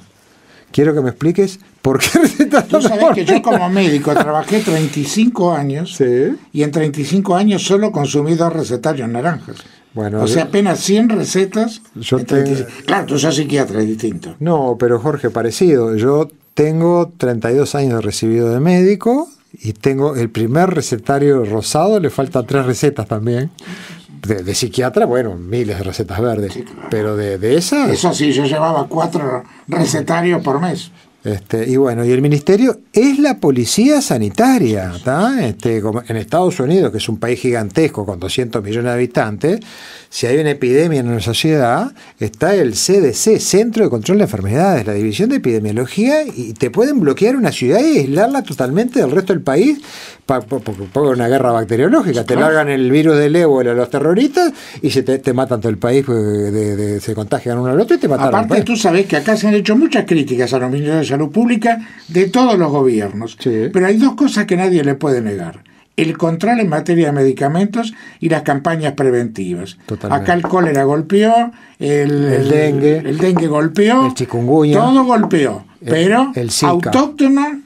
quiero que me expliques por qué <laughs> recetas Tú sabes que yo como médico trabajé 35 años y en 35 años solo consumí dos recetarios naranjas. Bueno, o sea, apenas 100 recetas. Yo Claro, tú sos psiquiatra, es distinto. No, pero Jorge, parecido. Yo tengo 32 años de recibido de médico y tengo el primer recetario rosado, le faltan tres recetas también. De, de, psiquiatra, bueno, miles de recetas verdes. Pero de, de esas. Eso sí, yo llevaba cuatro recetarios por mes. Este, y bueno, y el ministerio es la policía sanitaria, este, en Estados Unidos, que es un país gigantesco con 200 millones de habitantes, si hay una epidemia en una sociedad, está el CDC, Centro de Control de Enfermedades, la División de Epidemiología, y te pueden bloquear una ciudad y aislarla totalmente del resto del país por, una guerra bacteriológica. Te ah. largan el virus del ébola a los terroristas y se te, matan todo el país, pues, se contagian uno al otro y te matan. Aparte, tú sabes que acá se han hecho muchas críticas a los pública de todos los gobiernos. Pero hay dos cosas que nadie le puede negar. El control en materia de medicamentos y las campañas preventivas. Acá el cólera golpeó, el, dengue, el, dengue golpeó, el chikungunya, todo golpeó, el, pero autóctono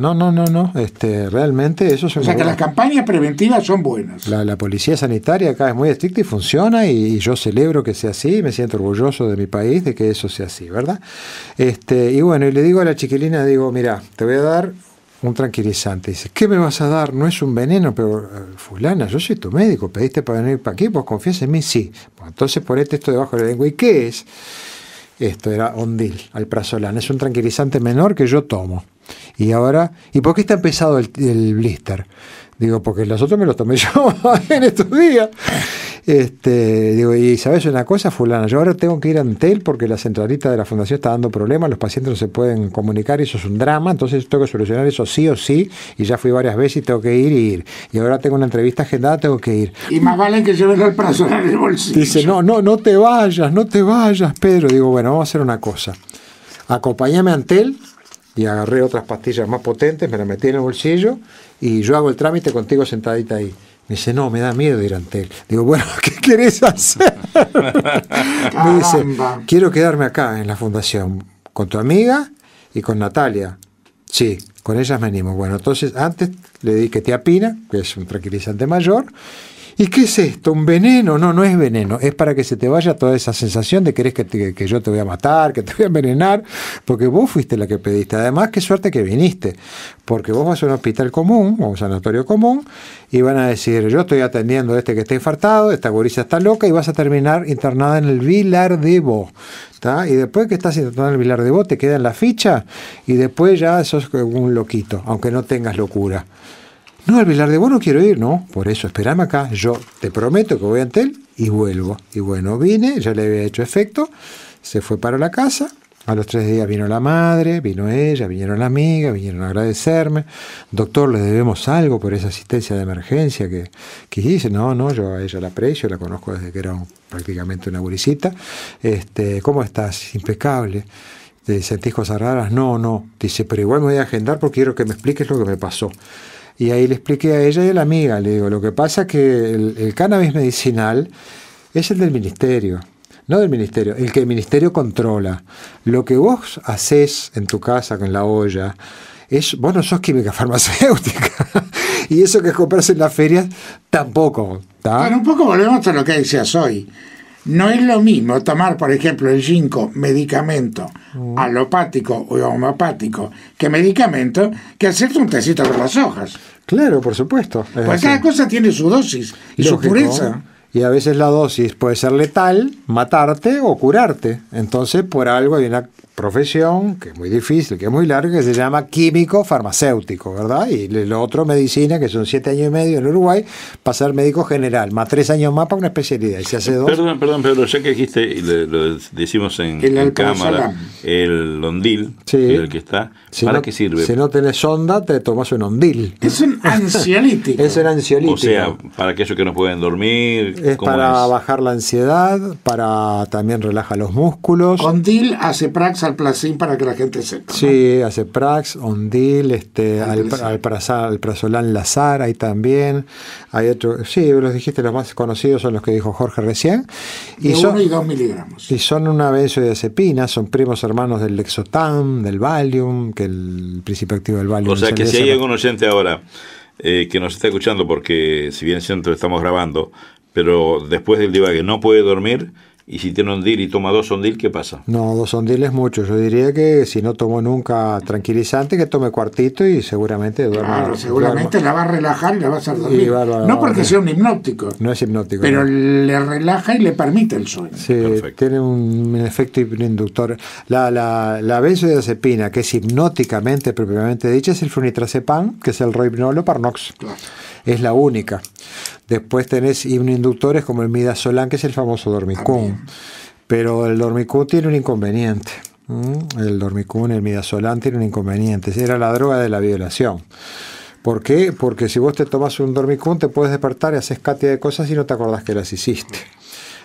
no, no, no, no. Este, realmente eso es O sea que las campañas preventivas son buenas. La, policía sanitaria acá es muy estricta y funciona y, yo celebro que sea así, me siento orgulloso de mi país de que eso sea así, ¿verdad? Este, y bueno, y le digo a la chiquilina, digo, mira, te voy a dar un tranquilizante. Dice, ¿qué me vas a dar? No es un veneno, pero eh, fulana, yo soy tu médico, pediste para venir para aquí, pues confías en mí, sí. Bueno, entonces ponete esto debajo de la lengua. ¿Y qué es? Esto era ondil, alprazolam. Es un tranquilizante menor que yo tomo. Y ahora, ¿y por qué está pesado el, blister? Digo, porque los otros me los tomé <laughs> yo en estos días. Este, digo, y sabes una cosa, fulana, yo ahora tengo que ir a Antel porque la centralita de la fundación está dando problemas, los pacientes no se pueden comunicar eso es un drama, entonces tengo que solucionar eso sí o sí, y ya fui varias veces y tengo que ir y ir. Y ahora tengo una entrevista agendada, tengo que ir. Y más vale que lleven el personal en el bolsillo. Dice, no, no, no te vayas, no te vayas, Pedro. Digo, bueno, vamos a hacer una cosa. Acompáñame a Antel, y agarré otras pastillas más potentes, me las metí en el bolsillo y yo hago el trámite contigo sentadita ahí. Me dice, no, me da miedo ir ante él. Digo, bueno, <laughs> ¿qué querés hacer? <laughs> me dice, quiero quedarme acá en la fundación, con tu amiga y con Natalia. Sí, con ellas me animo. Bueno, entonces antes le di que te apina, que es un tranquilizante mayor, ¿Y qué es esto? ¿Un veneno? No, no es veneno. Es para que se te vaya toda esa sensación de que, que, que yo te voy a matar, que te voy a envenenar, porque vos fuiste la que pediste. Además, qué suerte que viniste, porque vos vas a un hospital común o un sanatorio común y van a decir, yo estoy atendiendo a este que está infartado, esta goriza está loca y vas a terminar internada en el Vilar de Bo. Y después que estás internada en el Vilar de Bo, te queda en la ficha y después ya sos un loquito, aunque no tengas locura. No, al Vilar de Bueno quiero ir, no, por eso esperame acá, yo te prometo que voy ante él y vuelvo. Y bueno, vine, ya le había hecho efecto, se fue para la casa, a los tres días vino la madre, vino ella, vinieron la amiga, vinieron a agradecerme. Doctor, le debemos algo por esa asistencia de emergencia que, que hice. No, no, yo a ella la aprecio, la conozco desde que era prácticamente una gurisita. Este, ¿Cómo estás? Impecable. ¿Te sentís cosas raras? No, no. Dice, pero igual me voy a agendar porque quiero que me expliques lo que me pasó. Y ahí le expliqué a ella y a la amiga, le digo, lo que pasa es que el, cannabis medicinal es el del ministerio no del ministerio, el que el ministerio controla. Lo que vos haces en tu casa, con la olla, es, vos no sos química <laughs> farmacéutica. y eso que compras en las ferias, tampoco. Bueno, un poco volvemos a lo que decías hoy. No es lo mismo tomar, por ejemplo, el ginkgo, medicamento mm. alopático o homeopático, que medicamento, que hacerte un tecito con las hojas. Claro, por supuesto. Pues cada cosa tiene su dosis y su pureza. Y a veces la dosis puede ser letal, matarte o curarte. Entonces, por algo hay una profesión, que es muy difícil, que es muy larga, que se llama químico farmacéutico, ¿verdad? Y lo otro, medicina, que son siete años y medio en Uruguay, para ser médico general, más tres años más para una especialidad. Y se hace dos. Perdón, perdón, pero ya que dijiste, y lo, decimos en, cámara, el ondil, el que está, ¿para qué sirve? Si no tenés onda, te tomas un ondil. Es un <laughs> ansiolítico. es un ansiolítico. O sea, para aquellos que no pueden dormir. Es para bajar la ansiedad, para también relaja los músculos. Ondil hace praxa al para que la gente sepa. Sí, Aceprax, Ondil, este, al, al, Prazolán Lazar, ahí también. Hay otro, sí, los dijiste, los más conocidos son los que dijo Jorge recién. Y son, uno y dos miligramos. Y son una benzodiazepina, son primos hermanos del Lexotam, del Valium, que el principio activo del Valium. O sea que si hay algún oyente ahora eh, que nos está escuchando, porque si bien siento estamos grabando, pero después del que no puede dormir y si tiene ondil y toma dos ondil, ¿qué pasa? No, dos ondil es mucho. Yo diría que si no tomó nunca tranquilizante, que tome cuartito y seguramente duerme. Claro, seguramente la va a relajar y la va a hacer dormir. no porque sea un hipnótico. No es hipnótico. Pero le relaja y le permite el sueño. Sí, tiene un efecto hipnoinductor. La, la, la benzodiazepina, que es hipnóticamente propiamente dicha, es el flunitrazepam, que es el roibnolo parnox. Es la única. Después tenés hipnoinductores como el midazolam, que es el famoso dormicum. Pero el dormicú tiene un inconveniente. El dormicún, el midazolam tiene un inconveniente. Era la droga de la violación. ¿Por qué? Porque si vos te tomas un dormicún, te puedes despertar y haces cantidad de cosas y no te acordás que las hiciste.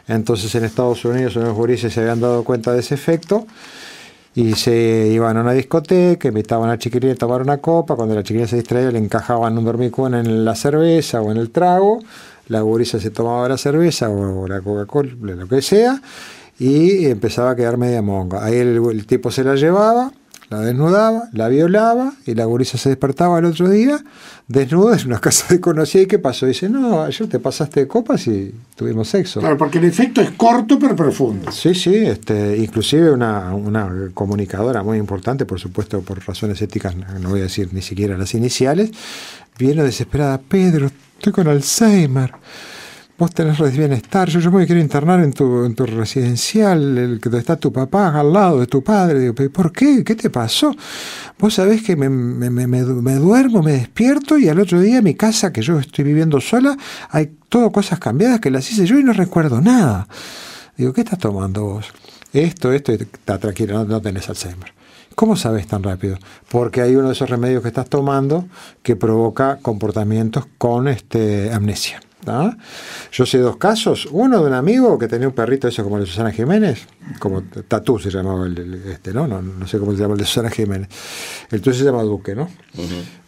Entonces en Estados Unidos los juristas se habían dado cuenta de ese efecto y se iban a una discoteca, invitaban a la chiquilina a tomar una copa, cuando la chiquilina se distraía le encajaban un Dormicún en la cerveza o en el trago, la gurisa se tomaba la cerveza o la Coca-Cola, lo que sea, y empezaba a quedar media monga. Ahí el, tipo se la llevaba, la desnudaba, la violaba, y la gurisa se despertaba al otro día, desnuda, en una <laughs> casa desconocida, y qué pasó. dice, no, ayer te pasaste copas y tuvimos sexo. Claro, porque el efecto es corto pero profundo. Sí, sí, este, inclusive una, una comunicadora muy importante, por supuesto, por razones éticas, no voy a decir ni siquiera las iniciales, viene desesperada, Pedro, Estoy con Alzheimer. Vos tenés bienestar. Yo, yo me quiero internar en tu, residencial, el que está tu papá al lado de tu padre. Digo, ¿por qué? ¿Qué te pasó? Vos sabés que me, duermo, me despierto y al otro día mi casa, que yo estoy viviendo sola, hay todo cosas cambiadas que las hice yo y no recuerdo nada. Digo, ¿qué estás tomando vos? Esto, esto, está tranquilo, no tenés Alzheimer. ¿Cómo sabes tan rápido? Porque hay uno de esos remedios que estás tomando que provoca comportamientos con este, amnesia. Yo sé dos casos, uno de un amigo que tenía un perrito eso como el de Susana Jiménez, como Tatú se llamaba el, este, ¿no? ¿no? sé cómo se llama el de Susana Jiménez. El tuyo se llama Duque, ¿no?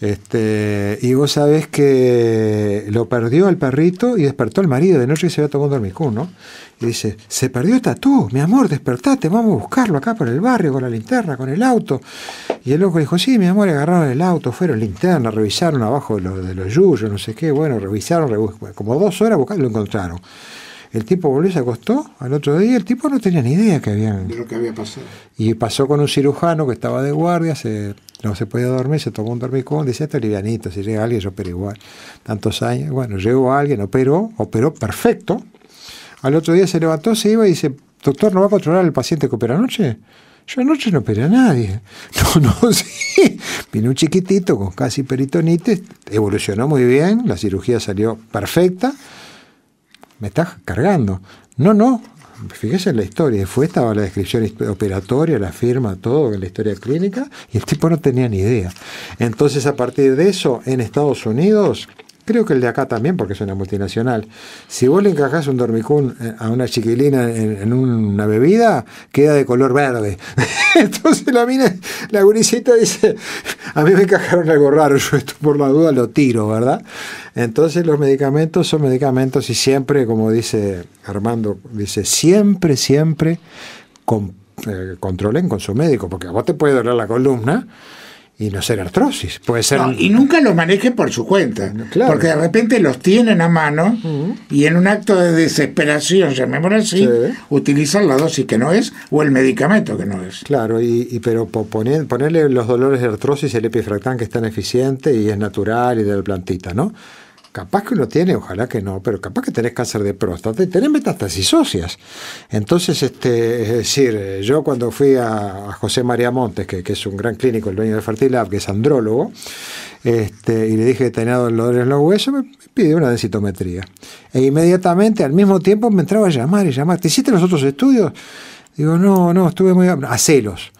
Este, y vos sabés que lo perdió el perrito y despertó el marido de noche y se había tomado un dormicún, ¿no? Y dice, se perdió el Tatú, mi amor, despertate, vamos a buscarlo acá por el barrio, con la linterna, con el auto. Y el loco dijo, sí, mi amor, agarraron el auto, fueron linterna, revisaron abajo de los, de los yuyos, no sé qué, bueno, revisaron, como dos horas buscando, lo encontraron. El tipo volvió, se acostó al otro día. El tipo no tenía ni idea que De lo que había pasado. Y pasó con un cirujano que estaba de guardia, no se podía dormir, se tomó un dormicón. dice, esto livianito, si llega alguien, yo opero igual. Tantos años. Bueno, llegó alguien, operó, operó perfecto. Al otro día se levantó, se iba y dice, doctor, ¿no va a controlar al paciente que opera anoche? Yo anoche no operé a nadie. <laughs> No, no, <laughs> sí. Vino un chiquitito con casi peritonitis, evolucionó muy bien, la cirugía salió perfecta. Me estás cargando. No, no. Fíjese en la historia. fue estaba la descripción operatoria, la firma, todo en la historia clínica, y el tipo no tenía ni idea. Entonces, a partir de eso, en Estados Unidos, Creo que el de acá también, porque es una multinacional. Si vos le encajás un dormicún eh, a una chiquilina en, una bebida, queda de color verde. <laughs> Entonces la mina, la gurisita dice, a mí me encajaron algo raro, yo esto por la duda lo tiro, ¿verdad? Entonces los medicamentos son medicamentos y siempre, como dice Armando, dice, siempre, siempre con, eh, controlen con su médico, porque a vos te puede doler la columna y no ser artrosis. y nunca lo manejen por su cuenta. Porque de repente los tienen a mano y en un acto de desesperación, llamémoslo así, utilizan la dosis que no es o el medicamento que no es. Claro, y, pero poner, ponerle los dolores de artrosis el epifractán que es tan eficiente y es natural y de la plantita, ¿no? capaz que uno tiene, ojalá que no, pero capaz que tenés cáncer de próstata y tenés metástasis óseas. Entonces, este, es decir, yo cuando fui a, José María Montes, que, es un gran clínico, el dueño de Fertilab, que es andrólogo, este, y le dije que tenía dolores en los huesos, me pidió una densitometría. E inmediatamente, al mismo tiempo, me entraba a llamar y llamar. ¿Te hiciste los otros estudios? Digo, no, no, estuve muy... a celos.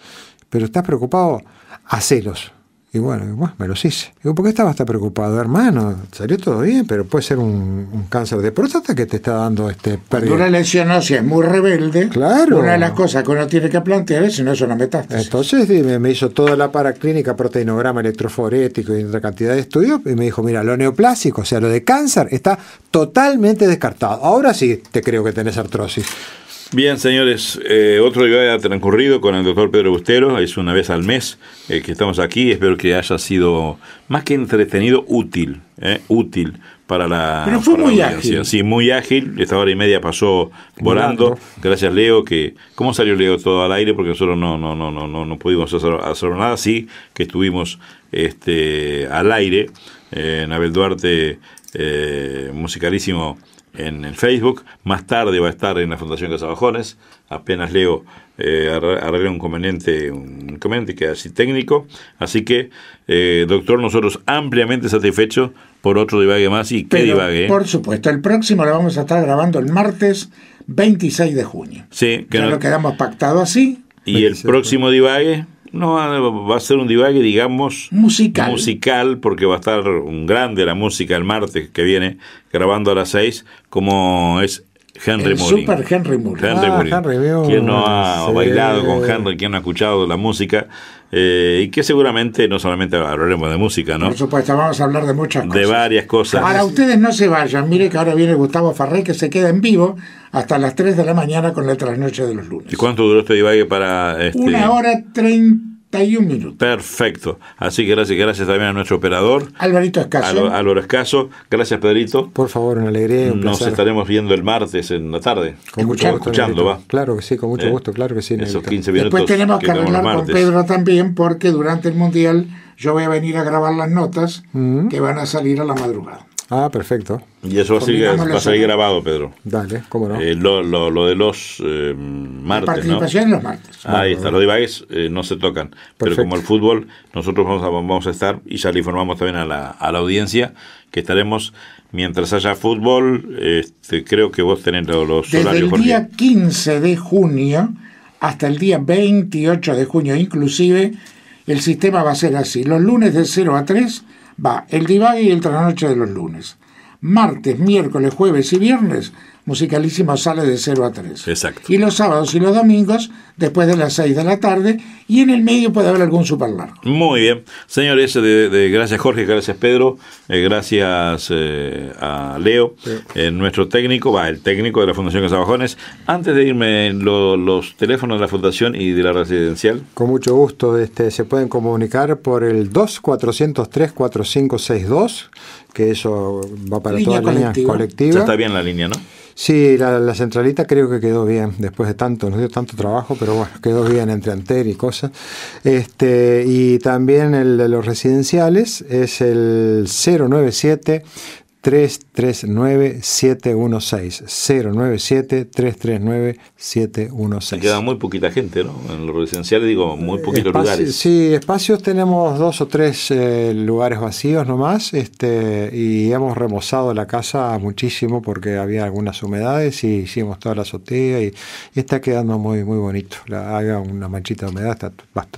¿Pero estás preocupado? Hacelos y bueno, bueno me los hice. Digo, ¿por qué estabas tan preocupado, hermano? Salió todo bien, pero puede ser un, cáncer de próstata que te está dando este pérdida. Una lesionosis es muy rebelde. Claro. Una de las cosas que uno tiene que plantear es si no es una metástasis. Entonces me hizo toda la paraclínica, proteinograma electroforético y otra cantidad de estudios. Y me dijo, mira, lo neoplásico, o sea, lo de cáncer, está totalmente descartado. Ahora sí te creo que tenés artrosis. Bien, señores, eh, otro día ha transcurrido con el doctor Pedro Bustero, es una vez al mes eh, que estamos aquí, espero que haya sido más que entretenido, útil, eh, útil para la, Pero fue muy Ágil. Sí, muy ágil, esta hora y media pasó volando, gracias Leo, que ¿cómo salió Leo todo al aire? Porque nosotros no, no, no, no, no, pudimos hacer, nada, sí que estuvimos este, al aire, Nabel Duarte, musicalísimo en, el Facebook. Más tarde va a estar en la Fundación Casabajones. Apenas leo, eh, un conveniente, un conveniente que así técnico. Así que, eh, doctor, nosotros ampliamente satisfechos por otro divague más y qué divague. Por supuesto, el próximo lo vamos a estar grabando el martes 26 de junio. Sí, que ya lo quedamos pactado así. Y el próximo divague. Ah, no, va a ser un divague, digamos, musical. porque va a estar un grande la música el martes que viene, grabando a las seis como es Henry el Super Henry Moore. Henry, ah, no ha bailado con Henry? quien no ha escuchado la música? Eh, y que seguramente no solamente hablaremos de música, ¿no? Por supuesto, vamos a hablar de muchas cosas. De varias cosas. Ahora ustedes no se vayan, mire que ahora viene Gustavo Farré que se queda en vivo hasta las 3 de la mañana con la trasnoche de los lunes. ¿Y cuánto duró este divague para...? Este, Una hora treinta Perfecto. Así que gracias, gracias también a nuestro operador. Alvarito Escaso. Álvaro Escaso. Gracias, Pedrito. Por favor, una alegría. Un Nos estaremos viendo el martes en la tarde. Con mucho gusto. Escuchando, va. Claro que sí, con mucho eh, gusto, claro que sí. Esos 15 minutos. Después tenemos que arreglar con Pedro también, porque durante el Mundial yo voy a venir a grabar las notas que van a salir a la madrugada. Ah, perfecto. Y eso va, va a salir grabado, Pedro. Dale, cómo no. Eh, lo, de los eh, martes. participación ¿no? en los martes. Ah, ahí está, los divagues eh, no se tocan. Pero como el fútbol, nosotros vamos a, vamos a estar, y ya le informamos también a la, a la audiencia, que estaremos mientras haya fútbol. Este, creo que vos tenés los, los Desde El día 15 de junio hasta el día 28 de junio, inclusive, el sistema va a ser así: los lunes de 0 a 3 Va el Divay y el Trasnoche de los lunes. Martes, miércoles, jueves y viernes, Musicalísimo sale de 0 a 3. Exacto. Y los sábados y los domingos después de las 6 de la tarde y en el medio puede haber algún super largo. Muy bien. Señores, de, gracias Jorge, gracias Pedro, eh, gracias eh, a Leo, eh, nuestro técnico, va, el técnico de la Fundación Casabajones. Antes de irme, los teléfonos de la Fundación y de la residencial. Con mucho gusto, este, se pueden comunicar por el 2403-4562, que eso va para toda la línea colectiva. Ya está bien la línea, ¿no? Sí, la, la centralita creo que quedó bien después de tanto, nos dio tanto trabajo, pero bueno, quedó bien entre Anter y cosas. Este, y también el de los residenciales es el 097 339-716. Queda muy poquita gente, ¿no? En lo residencial digo, muy poquitos lugares. Sí, espacios tenemos dos o tres eh, lugares vacíos nomás este, y hemos remozado la casa muchísimo porque había algunas humedades y hicimos toda la azotea y, está quedando muy, muy bonito. La, haga una manchita de humedad, está,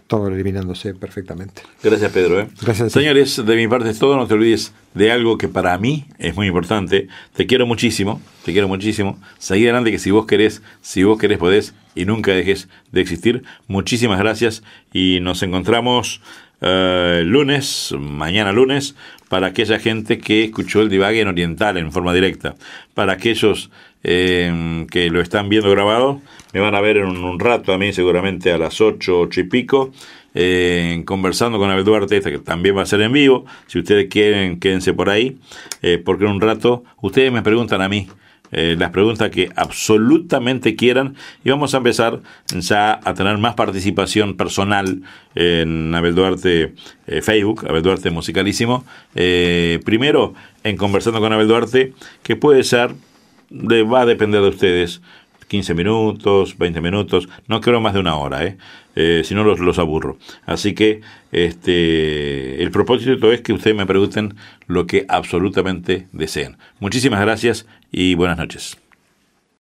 todo eliminándose perfectamente. Gracias, Pedro. ¿eh? Gracias. Señores, de mi parte es todo, no te olvides de algo que para mí es muy importante. Te quiero muchísimo, te quiero muchísimo. Seguí adelante que si vos querés, si vos querés podés y nunca dejes de existir. Muchísimas gracias y nos encontramos eh, lunes, mañana lunes, para aquella gente que escuchó el divague en Oriental en forma directa. Para aquellos em, que lo están viendo grabado, me van a ver en un, un rato a mí seguramente a las 8, 8 y pico. ...en eh, conversando con Abel Duarte, ...esta que también va a ser en vivo. Si ustedes quieren, quédense por ahí, eh, porque en un rato ustedes me preguntan a mí. Eh, las preguntas que absolutamente quieran y vamos a empezar ya a tener más participación personal en Abel Duarte Facebook, Abel Duarte Musicalísimo. primero, en conversando con Abel Duarte, que puede ser, de, va a depender de ustedes, 15 minutos, 20 minutos, no quiero más de una hora, ¿eh? Eh, si no los, aburro. Así que este, el propósito todo es que ustedes me pregunten lo que absolutamente deseen. Muchísimas gracias y buenas noches.